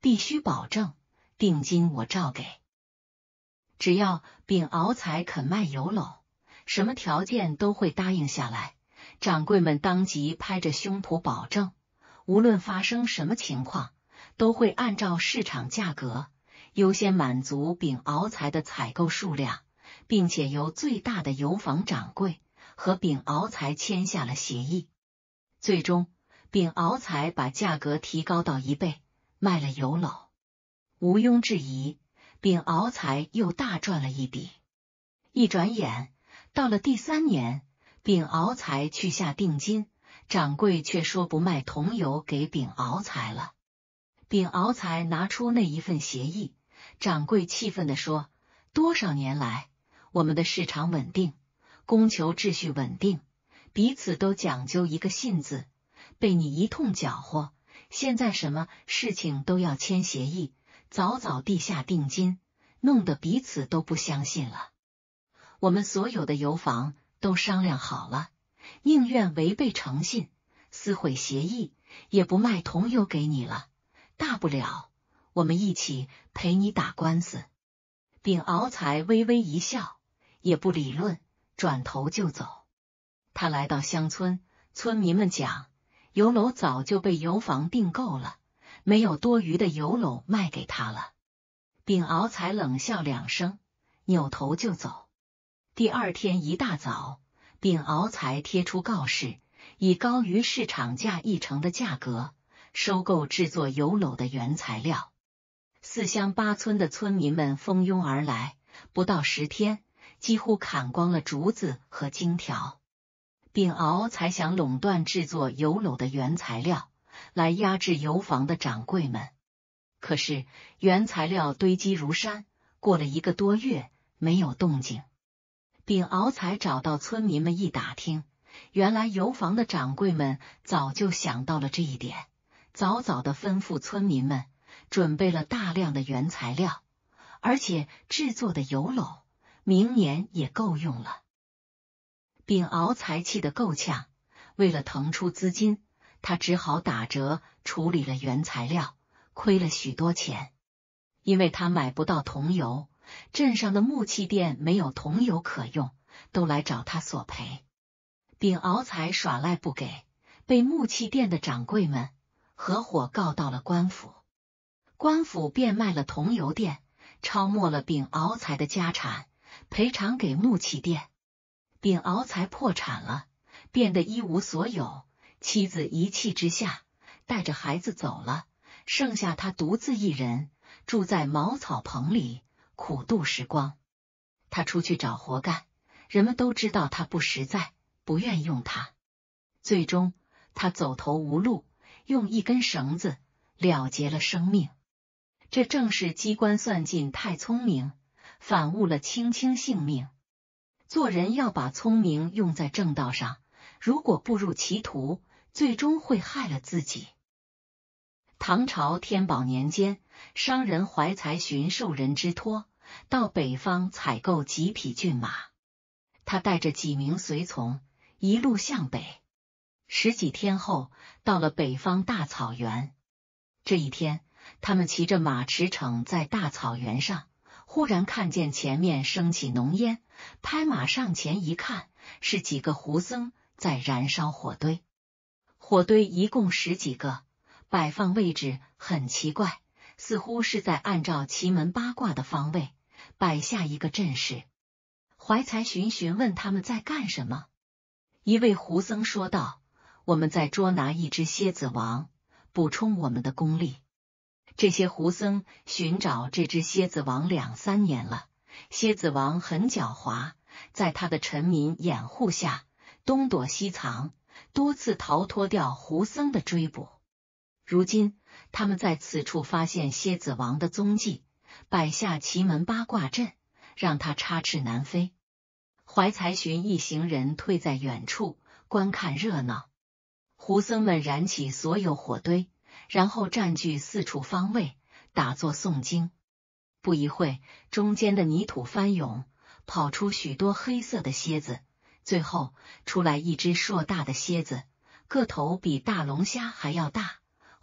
必须保证，定金我照给。只要丙敖才肯卖油篓，什么条件都会答应下来。”掌柜们当即拍着胸脯保证，无论发生什么情况，都会按照市场价格优先满足丙敖财的采购数量，并且由最大的油坊掌柜和丙敖财签下了协议。最终，丙敖财把价格提高到一倍，卖了油篓。毋庸置疑，丙敖财又大赚了一笔。一转眼到了第三年。丙敖才去下定金，掌柜却说不卖桐油给丙敖才了。丙敖才拿出那一份协议，掌柜气愤的说：多少年来，我们的市场稳定，供求秩序稳定，彼此都讲究一个信字，被你一通搅和，现在什么事情都要签协议，早早地下定金，弄得彼此都不相信了。我们所有的油房。都商量好了，宁愿违背诚信，撕毁协议，也不卖桐油给你了。大不了我们一起陪你打官司。丙敖才微微一笑，也不理论，转头就走。他来到乡村，村民们讲，油篓早就被油房订购了，没有多余的油篓卖给他了。丙敖才冷笑两声，扭头就走。第二天一大早，丙敖才贴出告示，以高于市场价一成的价格收购制作油篓的原材料。四乡八村的村民们蜂拥而来，不到十天，几乎砍光了竹子和荆条。丙敖才想垄断制作油篓的原材料，来压制油房的掌柜们。可是原材料堆积如山，过了一个多月，没有动静。丙敖才找到村民们一打听，原来油房的掌柜们早就想到了这一点，早早的吩咐村民们准备了大量的原材料，而且制作的油篓明年也够用了。丙敖才气得够呛，为了腾出资金，他只好打折处理了原材料，亏了许多钱，因为他买不到桐油。镇上的木器店没有桐油可用，都来找他索赔。丙敖才耍赖不给，被木器店的掌柜们合伙告到了官府。官府变卖了桐油店，抄没了丙敖才的家产，赔偿给木器店。丙敖才破产了，变得一无所有。妻子一气之下带着孩子走了，剩下他独自一人住在茅草棚里。苦度时光，他出去找活干，人们都知道他不实在，不愿用他。最终，他走投无路，用一根绳子了结了生命。这正是机关算尽太聪明，反误了青青性命。做人要把聪明用在正道上，如果步入歧途，最终会害了自己。唐朝天宝年间，商人怀才寻受人之托，到北方采购几匹骏马。他带着几名随从，一路向北。十几天后，到了北方大草原。这一天，他们骑着马驰骋在大草原上，忽然看见前面升起浓烟，拍马上前一看，是几个胡僧在燃烧火堆。火堆一共十几个。摆放位置很奇怪，似乎是在按照奇门八卦的方位摆下一个阵势。怀才寻询问他们在干什么，一位胡僧说道：“我们在捉拿一只蝎子王，补充我们的功力。这些胡僧寻找这只蝎子王两三年了。蝎子王很狡猾，在他的臣民掩护下东躲西藏，多次逃脱掉胡僧的追捕。”如今，他们在此处发现蝎子王的踪迹，摆下奇门八卦阵，让他插翅难飞。怀才寻一行人退在远处观看热闹。胡僧们燃起所有火堆，然后占据四处方位打坐诵经。不一会中间的泥土翻涌，跑出许多黑色的蝎子，最后出来一只硕大的蝎子，个头比大龙虾还要大。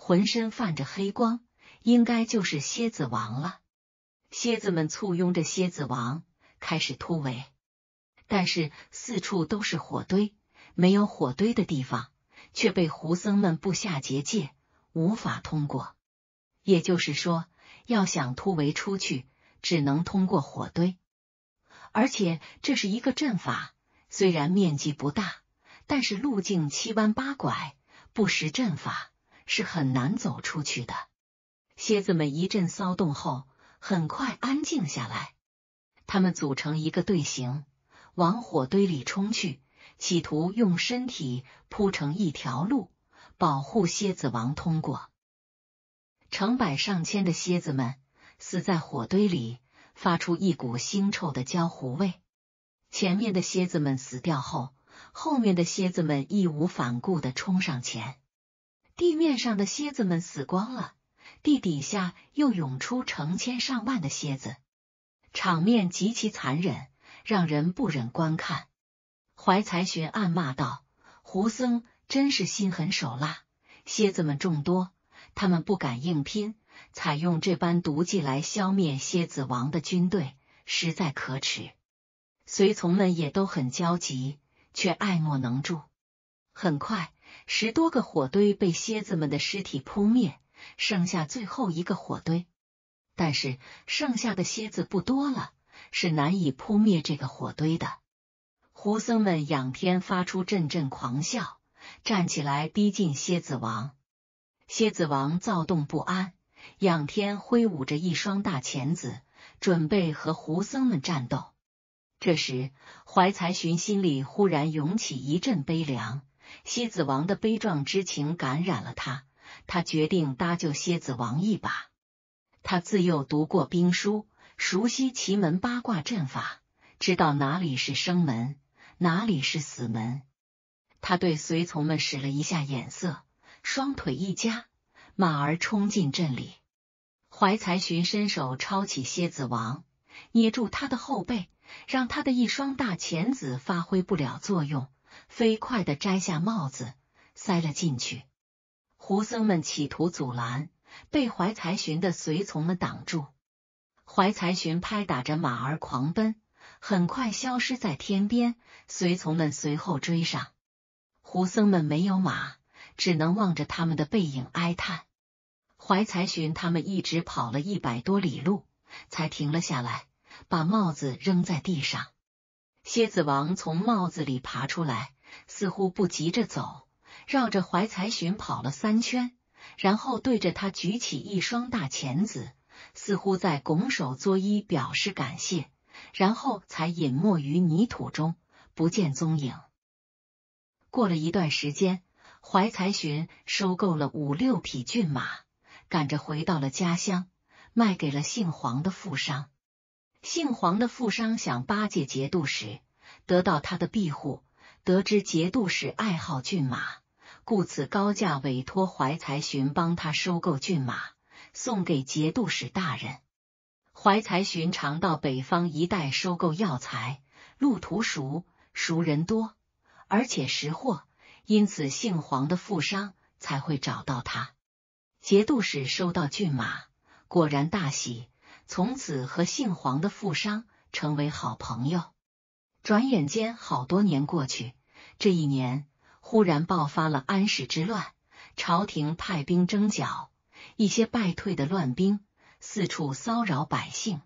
浑身泛着黑光，应该就是蝎子王了。蝎子们簇拥着蝎子王开始突围，但是四处都是火堆，没有火堆的地方却被胡僧们布下结界，无法通过。也就是说，要想突围出去，只能通过火堆。而且这是一个阵法，虽然面积不大，但是路径七弯八拐，不识阵法。是很难走出去的。蝎子们一阵骚动后，很快安静下来。他们组成一个队形，往火堆里冲去，企图用身体铺成一条路，保护蝎子王通过。成百上千的蝎子们死在火堆里，发出一股腥臭的焦糊味。前面的蝎子们死掉后，后面的蝎子们义无反顾的冲上前。地面上的蝎子们死光了，地底下又涌出成千上万的蝎子，场面极其残忍，让人不忍观看。怀才寻暗骂道：“胡僧真是心狠手辣，蝎子们众多，他们不敢硬拼，采用这般毒计来消灭蝎子王的军队，实在可耻。”随从们也都很焦急，却爱莫能助。很快。十多个火堆被蝎子们的尸体扑灭，剩下最后一个火堆，但是剩下的蝎子不多了，是难以扑灭这个火堆的。胡僧们仰天发出阵阵狂笑，站起来逼近蝎子王。蝎子王躁动不安，仰天挥舞着一双大钳子，准备和胡僧们战斗。这时，怀才寻心里忽然涌起一阵悲凉。蝎子王的悲壮之情感染了他，他决定搭救蝎子王一把。他自幼读过兵书，熟悉奇门八卦阵法，知道哪里是生门，哪里是死门。他对随从们使了一下眼色，双腿一夹，马儿冲进阵里。怀才寻伸手抄起蝎子王，捏住他的后背，让他的一双大钳子发挥不了作用。飞快的摘下帽子，塞了进去。胡僧们企图阻拦，被怀才寻的随从们挡住。怀才寻拍打着马儿狂奔，很快消失在天边。随从们随后追上，胡僧们没有马，只能望着他们的背影哀叹。怀才寻他们一直跑了一百多里路，才停了下来，把帽子扔在地上。蝎子王从帽子里爬出来，似乎不急着走，绕着怀才寻跑了三圈，然后对着他举起一双大钳子，似乎在拱手作揖表示感谢，然后才隐没于泥土中，不见踪影。过了一段时间，怀才寻收购了五六匹骏马，赶着回到了家乡，卖给了姓黄的富商。姓黄的富商想巴结节度使，得到他的庇护。得知节度使爱好骏马，故此高价委托怀才寻帮他收购骏马，送给节度使大人。怀才寻常到北方一带收购药材，路途熟，熟人多，而且识货，因此姓黄的富商才会找到他。节度使收到骏马，果然大喜。从此和姓黄的富商成为好朋友。转眼间，好多年过去。这一年忽然爆发了安史之乱，朝廷派兵征剿，一些败退的乱兵四处骚扰百姓。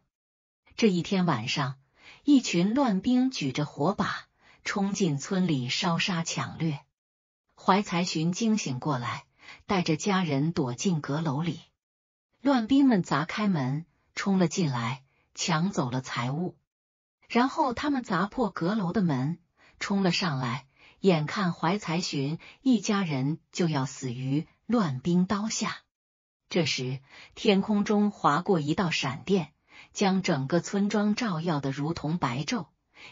这一天晚上，一群乱兵举着火把冲进村里烧杀抢掠。怀才寻惊醒过来，带着家人躲进阁楼里。乱兵们砸开门。冲了进来，抢走了财物，然后他们砸破阁楼的门，冲了上来，眼看怀才寻一家人就要死于乱兵刀下。这时，天空中划过一道闪电，将整个村庄照耀的如同白昼。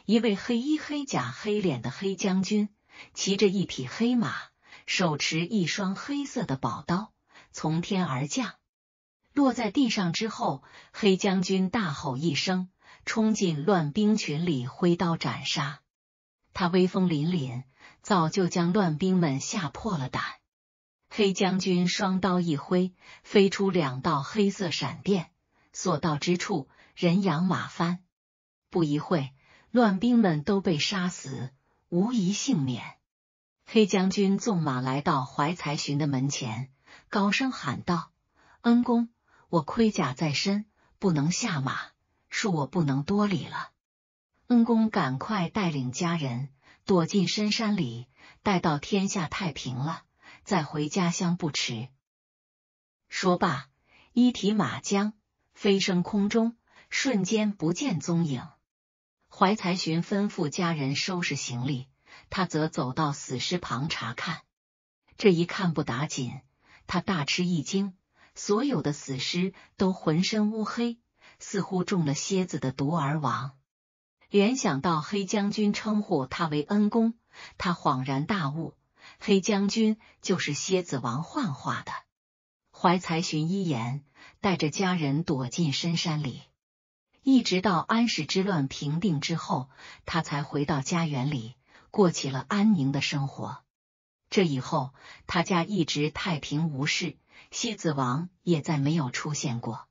一位黑衣、黑甲、黑脸的黑将军，骑着一匹黑马，手持一双黑色的宝刀，从天而降。落在地上之后，黑将军大吼一声，冲进乱兵群里挥刀斩杀。他威风凛凛，早就将乱兵们吓破了胆。黑将军双刀一挥，飞出两道黑色闪电，所到之处人仰马翻。不一会乱兵们都被杀死，无一幸免。黑将军纵马来到怀才寻的门前，高声喊道：“恩公！”我盔甲在身，不能下马，恕我不能多礼了。恩公，赶快带领家人躲进深山里，待到天下太平了，再回家乡不迟。说罢，一提马缰，飞升空中，瞬间不见踪影。怀才寻吩咐家人收拾行李，他则走到死尸旁查看。这一看不打紧，他大吃一惊。所有的死尸都浑身乌黑，似乎中了蝎子的毒而亡。联想到黑将军称呼他为恩公，他恍然大悟，黑将军就是蝎子王幻化的。怀才寻一言，带着家人躲进深山里，一直到安史之乱平定之后，他才回到家园里，过起了安宁的生活。这以后，他家一直太平无事。西子王也再没有出现过。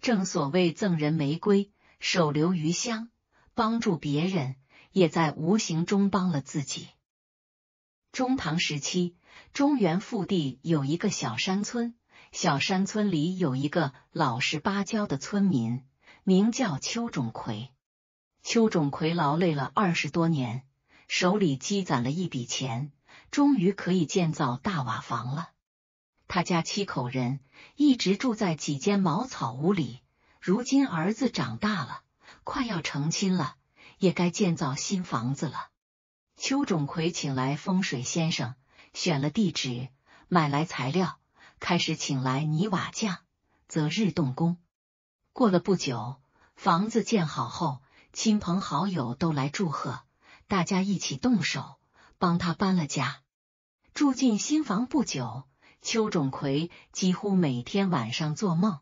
正所谓赠人玫瑰，手留余香。帮助别人，也在无形中帮了自己。中唐时期，中原腹地有一个小山村，小山村里有一个老实巴交的村民，名叫邱种葵。邱种葵劳累了二十多年，手里积攒了一笔钱，终于可以建造大瓦房了。他家七口人一直住在几间茅草屋里，如今儿子长大了，快要成亲了，也该建造新房子了。邱种奎请来风水先生，选了地址，买来材料，开始请来泥瓦匠，择日动工。过了不久，房子建好后，亲朋好友都来祝贺，大家一起动手帮他搬了家，住进新房不久。邱仲奎几乎每天晚上做梦，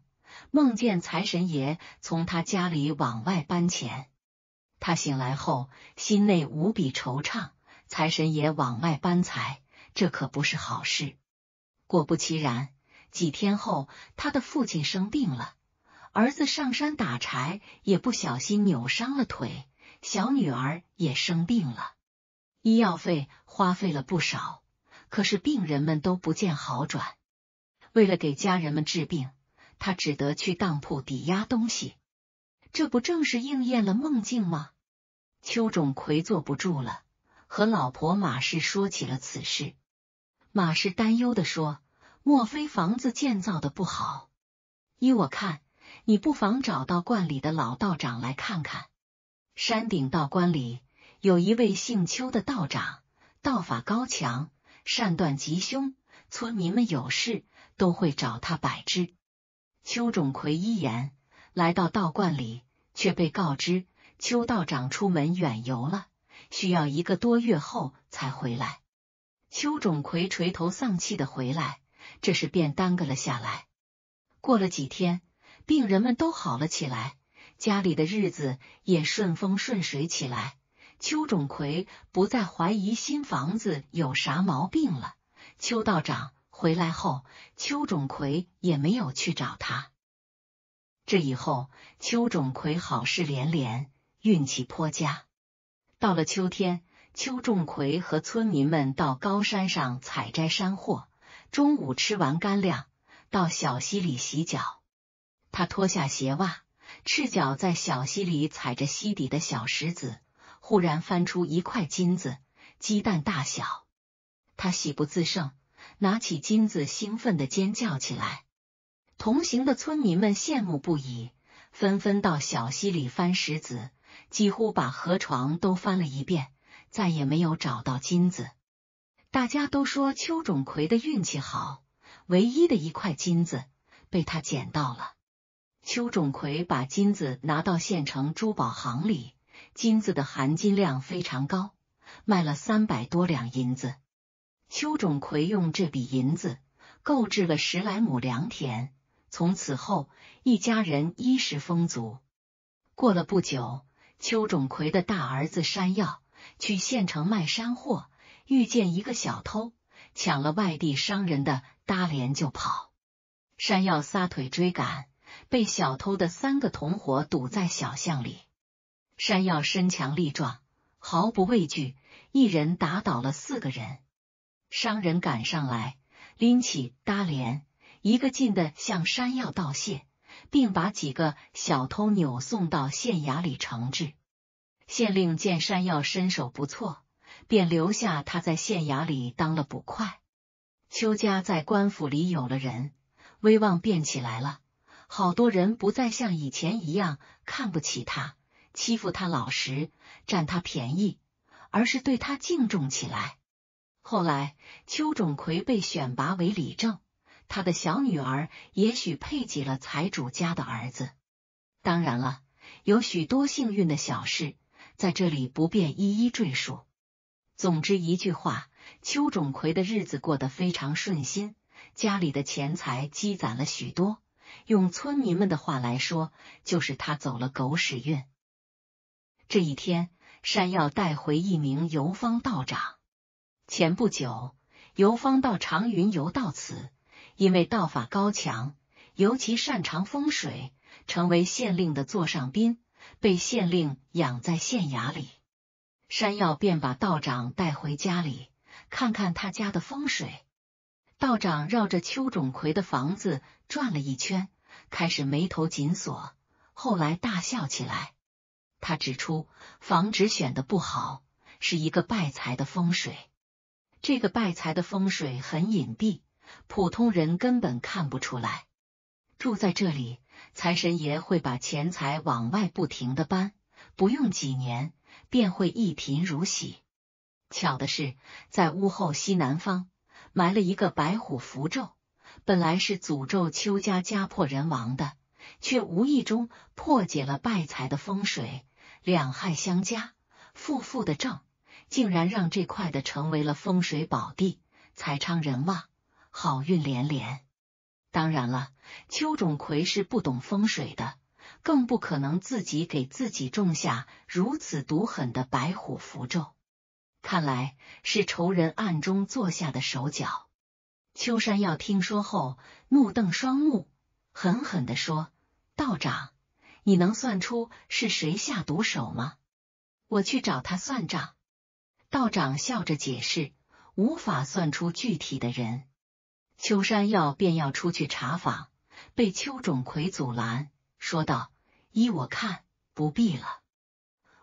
梦见财神爷从他家里往外搬钱。他醒来后，心内无比惆怅。财神爷往外搬财，这可不是好事。果不其然，几天后，他的父亲生病了，儿子上山打柴也不小心扭伤了腿，小女儿也生病了，医药费花费了不少。可是病人们都不见好转，为了给家人们治病，他只得去当铺抵押东西。这不正是应验了梦境吗？邱种奎坐不住了，和老婆马氏说起了此事。马氏担忧的说：“莫非房子建造的不好？依我看，你不妨找到观里的老道长来看看。山顶道观里有一位姓邱的道长，道法高强。”善断吉凶，村民们有事都会找他摆之。邱种奎一言，来到道观里，却被告知邱道长出门远游了，需要一个多月后才回来。邱种奎垂头丧气的回来，这事便耽搁了下来。过了几天，病人们都好了起来，家里的日子也顺风顺水起来。邱仲奎不再怀疑新房子有啥毛病了。邱道长回来后，邱仲奎也没有去找他。这以后，邱仲奎好事连连，运气颇佳。到了秋天，邱仲奎和村民们到高山上采摘山货，中午吃完干粮，到小溪里洗脚。他脱下鞋袜，赤脚在小溪里踩着溪底的小石子。忽然翻出一块金子，鸡蛋大小，他喜不自胜，拿起金子兴奋的尖叫起来。同行的村民们羡慕不已，纷纷到小溪里翻石子，几乎把河床都翻了一遍，再也没有找到金子。大家都说邱种奎的运气好，唯一的一块金子被他捡到了。邱种奎把金子拿到县城珠宝行里。金子的含金量非常高，卖了三百多两银子。邱种奎用这笔银子购置了十来亩良田，从此后一家人衣食丰足。过了不久，邱种奎的大儿子山药去县城卖山货，遇见一个小偷，抢了外地商人的搭连就跑。山药撒腿追赶，被小偷的三个同伙堵在小巷里。山药身强力壮，毫不畏惧，一人打倒了四个人。商人赶上来，拎起搭连，一个劲的向山药道谢，并把几个小偷扭送到县衙里惩治。县令见山药身手不错，便留下他在县衙里当了捕快。邱家在官府里有了人，威望变起来了，好多人不再像以前一样看不起他。欺负他老实，占他便宜，而是对他敬重起来。后来，邱种葵被选拔为里正，他的小女儿也许配给了财主家的儿子。当然了，有许多幸运的小事，在这里不便一一赘述。总之一句话，邱种葵的日子过得非常顺心，家里的钱财积攒了许多。用村民们的话来说，就是他走了狗屎运。这一天，山药带回一名游方道长。前不久，游方道长云游到此，因为道法高强，尤其擅长风水，成为县令的座上宾，被县令养在县衙里。山药便把道长带回家里，看看他家的风水。道长绕着邱种葵的房子转了一圈，开始眉头紧锁，后来大笑起来。他指出，房子选的不好是一个败财的风水。这个败财的风水很隐蔽，普通人根本看不出来。住在这里，财神爷会把钱财往外不停的搬，不用几年便会一贫如洗。巧的是，在屋后西南方埋了一个白虎符咒，本来是诅咒邱家家破人亡的，却无意中破解了败财的风水。两害相加，负负的正，竟然让这块的成为了风水宝地，财昌人旺，好运连连。当然了，邱种葵是不懂风水的，更不可能自己给自己种下如此毒狠的白虎符咒。看来是仇人暗中做下的手脚。秋山耀听说后，怒瞪双目，狠狠的说道长。你能算出是谁下毒手吗？我去找他算账。道长笑着解释，无法算出具体的人。秋山药便要出去查访，被邱种葵阻拦，说道：“依我看，不必了。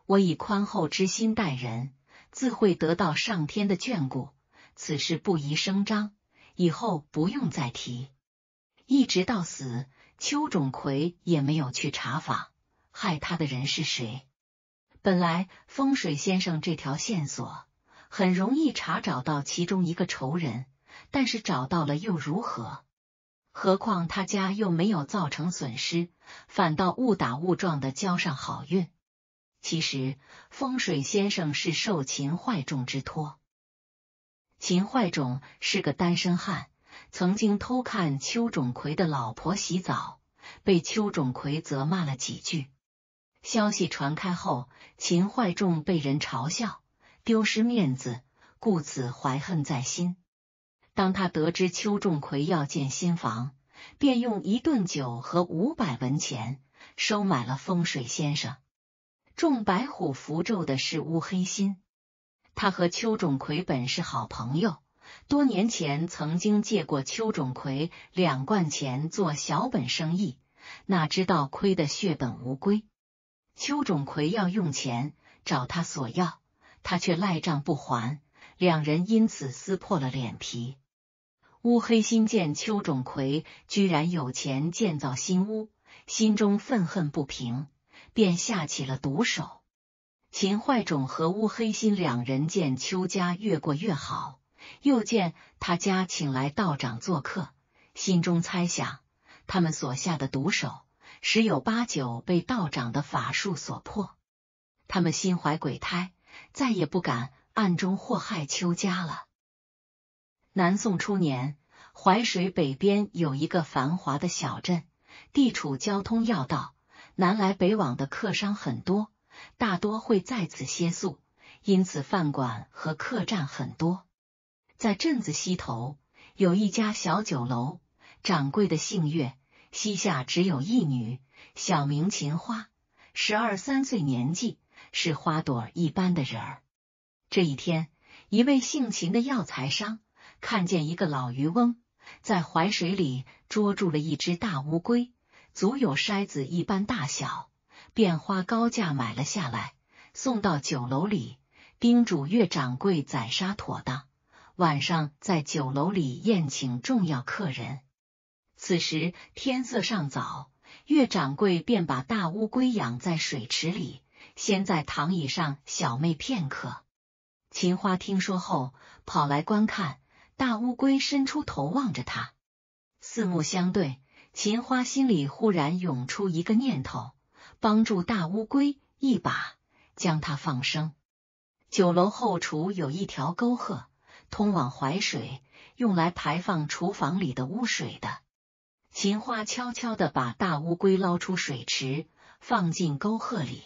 我以宽厚之心待人，自会得到上天的眷顾。此事不宜声张，以后不用再提。”一直到死，邱种葵也没有去查访，害他的人是谁？本来风水先生这条线索很容易查找到其中一个仇人，但是找到了又如何？何况他家又没有造成损失，反倒误打误撞的交上好运。其实风水先生是受秦坏种之托，秦坏种是个单身汉。曾经偷看邱仲奎的老婆洗澡，被邱仲奎责骂了几句。消息传开后，秦坏仲被人嘲笑，丢失面子，故此怀恨在心。当他得知邱仲奎要建新房，便用一顿酒和五百文钱收买了风水先生。中白虎符咒的是乌黑心，他和邱仲奎本是好朋友。多年前曾经借过邱种葵两贯钱做小本生意，哪知道亏得血本无归。邱种葵要用钱找他索要，他却赖账不还，两人因此撕破了脸皮。乌黑心见邱种葵居然有钱建造新屋，心中愤恨不平，便下起了毒手。秦坏种和乌黑心两人见邱家越过越好。又见他家请来道长做客，心中猜想，他们所下的毒手十有八九被道长的法术所破。他们心怀鬼胎，再也不敢暗中祸害邱家了。南宋初年，淮水北边有一个繁华的小镇，地处交通要道，南来北往的客商很多，大多会在此歇宿，因此饭馆和客栈很多。在镇子西头有一家小酒楼，掌柜的姓岳，膝下只有一女，小名秦花，十二三岁年纪，是花朵一般的人儿。这一天，一位姓秦的药材商看见一个老渔翁在淮水里捉住了一只大乌龟，足有筛子一般大小，便花高价买了下来，送到酒楼里，叮嘱岳掌柜宰杀妥当。晚上在酒楼里宴请重要客人，此时天色尚早，岳掌柜便把大乌龟养在水池里，先在躺椅上小寐片刻。秦花听说后跑来观看，大乌龟伸出头望着他，四目相对。秦花心里忽然涌出一个念头，帮助大乌龟一把，将它放生。酒楼后厨有一条沟壑。通往淮水，用来排放厨房里的污水的。秦花悄悄的把大乌龟捞出水池，放进沟壑里。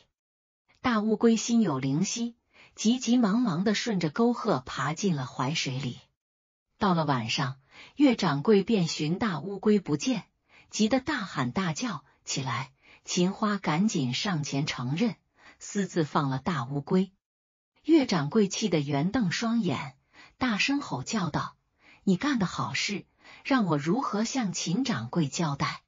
大乌龟心有灵犀，急急忙忙的顺着沟壑爬进了淮水里。到了晚上，岳掌柜便寻大乌龟不见，急得大喊大叫起来。秦花赶紧上前承认私自放了大乌龟。岳掌柜气得圆瞪双眼。大声吼叫道：“你干的好事，让我如何向秦掌柜交代？”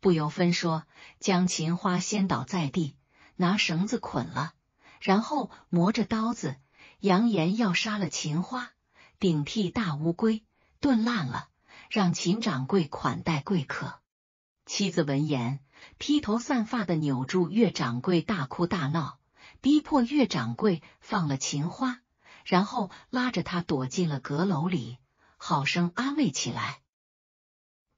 不由分说，将秦花掀倒在地，拿绳子捆了，然后磨着刀子，扬言要杀了秦花，顶替大乌龟炖烂了，让秦掌柜款待贵客。妻子闻言，披头散发的扭住岳掌柜，大哭大闹，逼迫岳掌柜放了秦花。然后拉着他躲进了阁楼里，好生安慰起来。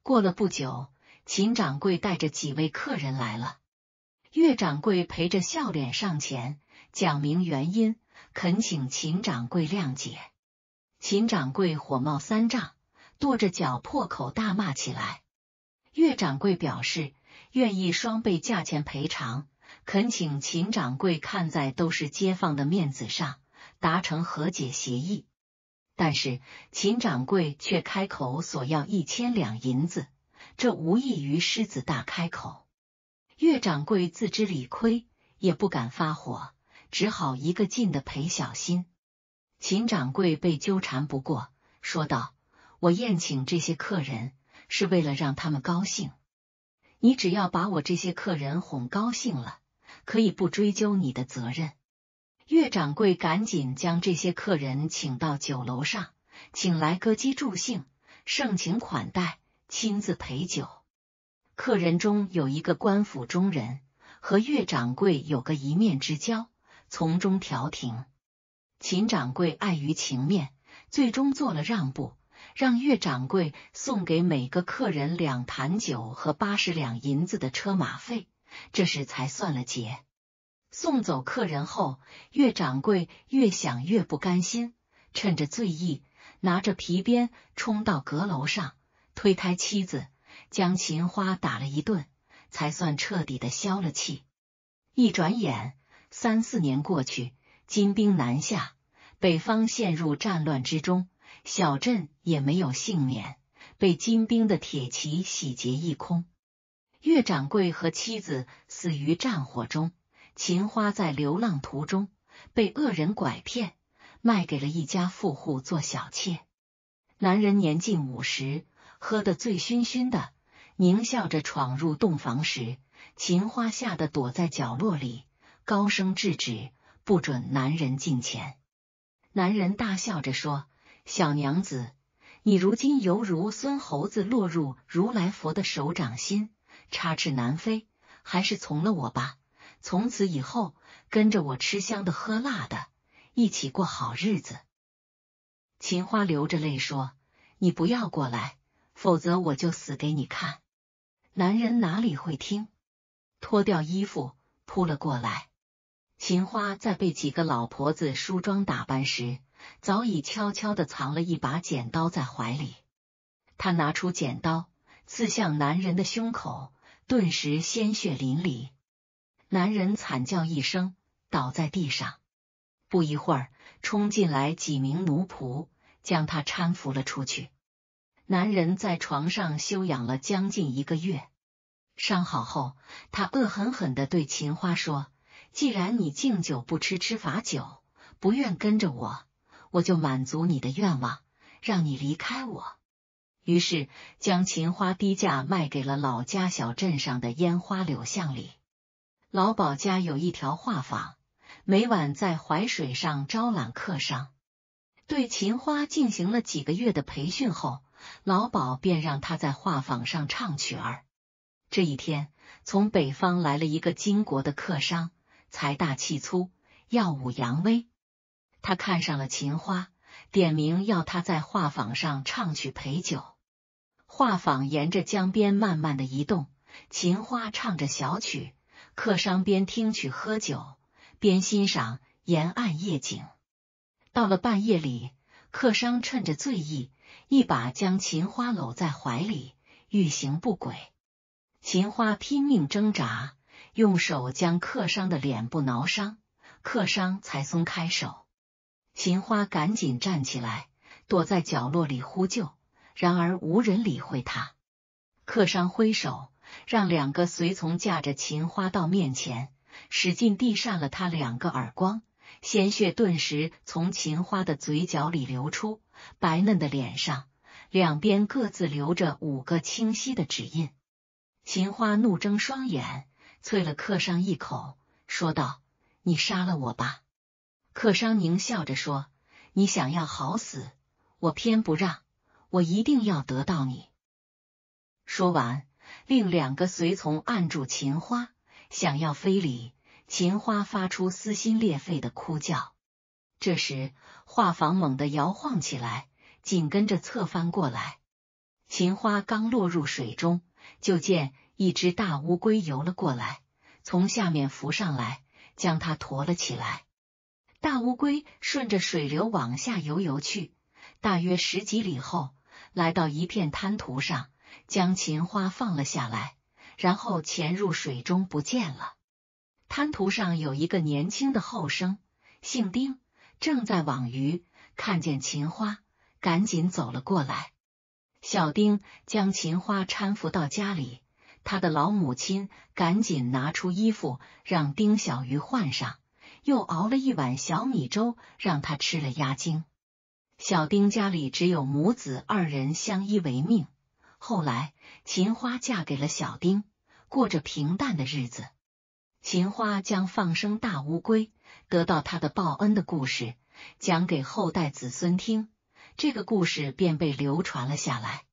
过了不久，秦掌柜带着几位客人来了，岳掌柜陪着笑脸上前，讲明原因，恳请秦掌柜谅解。秦掌柜火冒三丈，跺着脚破口大骂起来。岳掌柜表示愿意双倍价钱赔偿，恳请秦掌柜看在都是街坊的面子上。达成和解协议，但是秦掌柜却开口索要一千两银子，这无异于狮子大开口。岳掌柜自知理亏，也不敢发火，只好一个劲的赔小心。秦掌柜被纠缠不过，说道：“我宴请这些客人是为了让他们高兴，你只要把我这些客人哄高兴了，可以不追究你的责任。”岳掌柜赶紧将这些客人请到酒楼上，请来歌姬助兴，盛情款待，亲自陪酒。客人中有一个官府中人，和岳掌柜有个一面之交，从中调停。秦掌柜碍于情面，最终做了让步，让岳掌柜送给每个客人两坛酒和八十两银子的车马费，这事才算了结。送走客人后，岳掌柜越想越不甘心，趁着醉意，拿着皮鞭冲到阁楼上，推开妻子，将秦花打了一顿，才算彻底的消了气。一转眼，三四年过去，金兵南下，北方陷入战乱之中，小镇也没有幸免，被金兵的铁骑洗劫一空，岳掌柜和妻子死于战火中。秦花在流浪途中被恶人拐骗，卖给了一家富户做小妾。男人年近五十，喝得醉醺醺的，狞笑着闯入洞房时，秦花吓得躲在角落里，高声制止，不准男人进前。男人大笑着说：“小娘子，你如今犹如孙猴子落入如来佛的手掌心，插翅难飞，还是从了我吧。”从此以后，跟着我吃香的喝辣的，一起过好日子。秦花流着泪说：“你不要过来，否则我就死给你看。”男人哪里会听？脱掉衣服扑了过来。秦花在被几个老婆子梳妆打扮时，早已悄悄的藏了一把剪刀在怀里。他拿出剪刀，刺向男人的胸口，顿时鲜血淋漓。男人惨叫一声，倒在地上。不一会儿，冲进来几名奴仆，将他搀扶了出去。男人在床上休养了将近一个月，伤好后，他恶狠狠的对秦花说：“既然你敬酒不吃吃罚酒，不愿跟着我，我就满足你的愿望，让你离开我。”于是，将秦花低价卖给了老家小镇上的烟花柳巷里。老鸨家有一条画舫，每晚在淮水上招揽客商。对秦花进行了几个月的培训后，老鸨便让他在画舫上唱曲儿。这一天，从北方来了一个金国的客商，财大气粗，耀武扬威。他看上了秦花，点名要他在画舫上唱曲陪酒。画舫沿着江边慢慢的移动，秦花唱着小曲。客商边听曲喝酒，边欣赏沿岸夜景。到了半夜里，客商趁着醉意，一把将秦花搂在怀里，欲行不轨。秦花拼命挣扎，用手将客商的脸部挠伤，客商才松开手。秦花赶紧站起来，躲在角落里呼救，然而无人理会他。客商挥手。让两个随从架着秦花到面前，使劲地扇了他两个耳光，鲜血顿时从秦花的嘴角里流出，白嫩的脸上两边各自留着五个清晰的指印。秦花怒睁双眼，啐了客商一口，说道：“你杀了我吧！”客商狞笑着说：“你想要好死，我偏不让我一定要得到你。”说完。另两个随从按住秦花，想要非礼秦花，发出撕心裂肺的哭叫。这时画舫猛地摇晃起来，紧跟着侧翻过来。秦花刚落入水中，就见一只大乌龟游了过来，从下面浮上来，将它驮了起来。大乌龟顺着水流往下游游去，大约十几里后，来到一片滩涂上。将秦花放了下来，然后潜入水中不见了。滩涂上有一个年轻的后生，姓丁，正在网鱼，看见秦花，赶紧走了过来。小丁将秦花搀扶到家里，他的老母亲赶紧拿出衣服让丁小鱼换上，又熬了一碗小米粥让他吃了压惊。小丁家里只有母子二人相依为命。后来，秦花嫁给了小丁，过着平淡的日子。秦花将放生大乌龟得到他的报恩的故事讲给后代子孙听，这个故事便被流传了下来。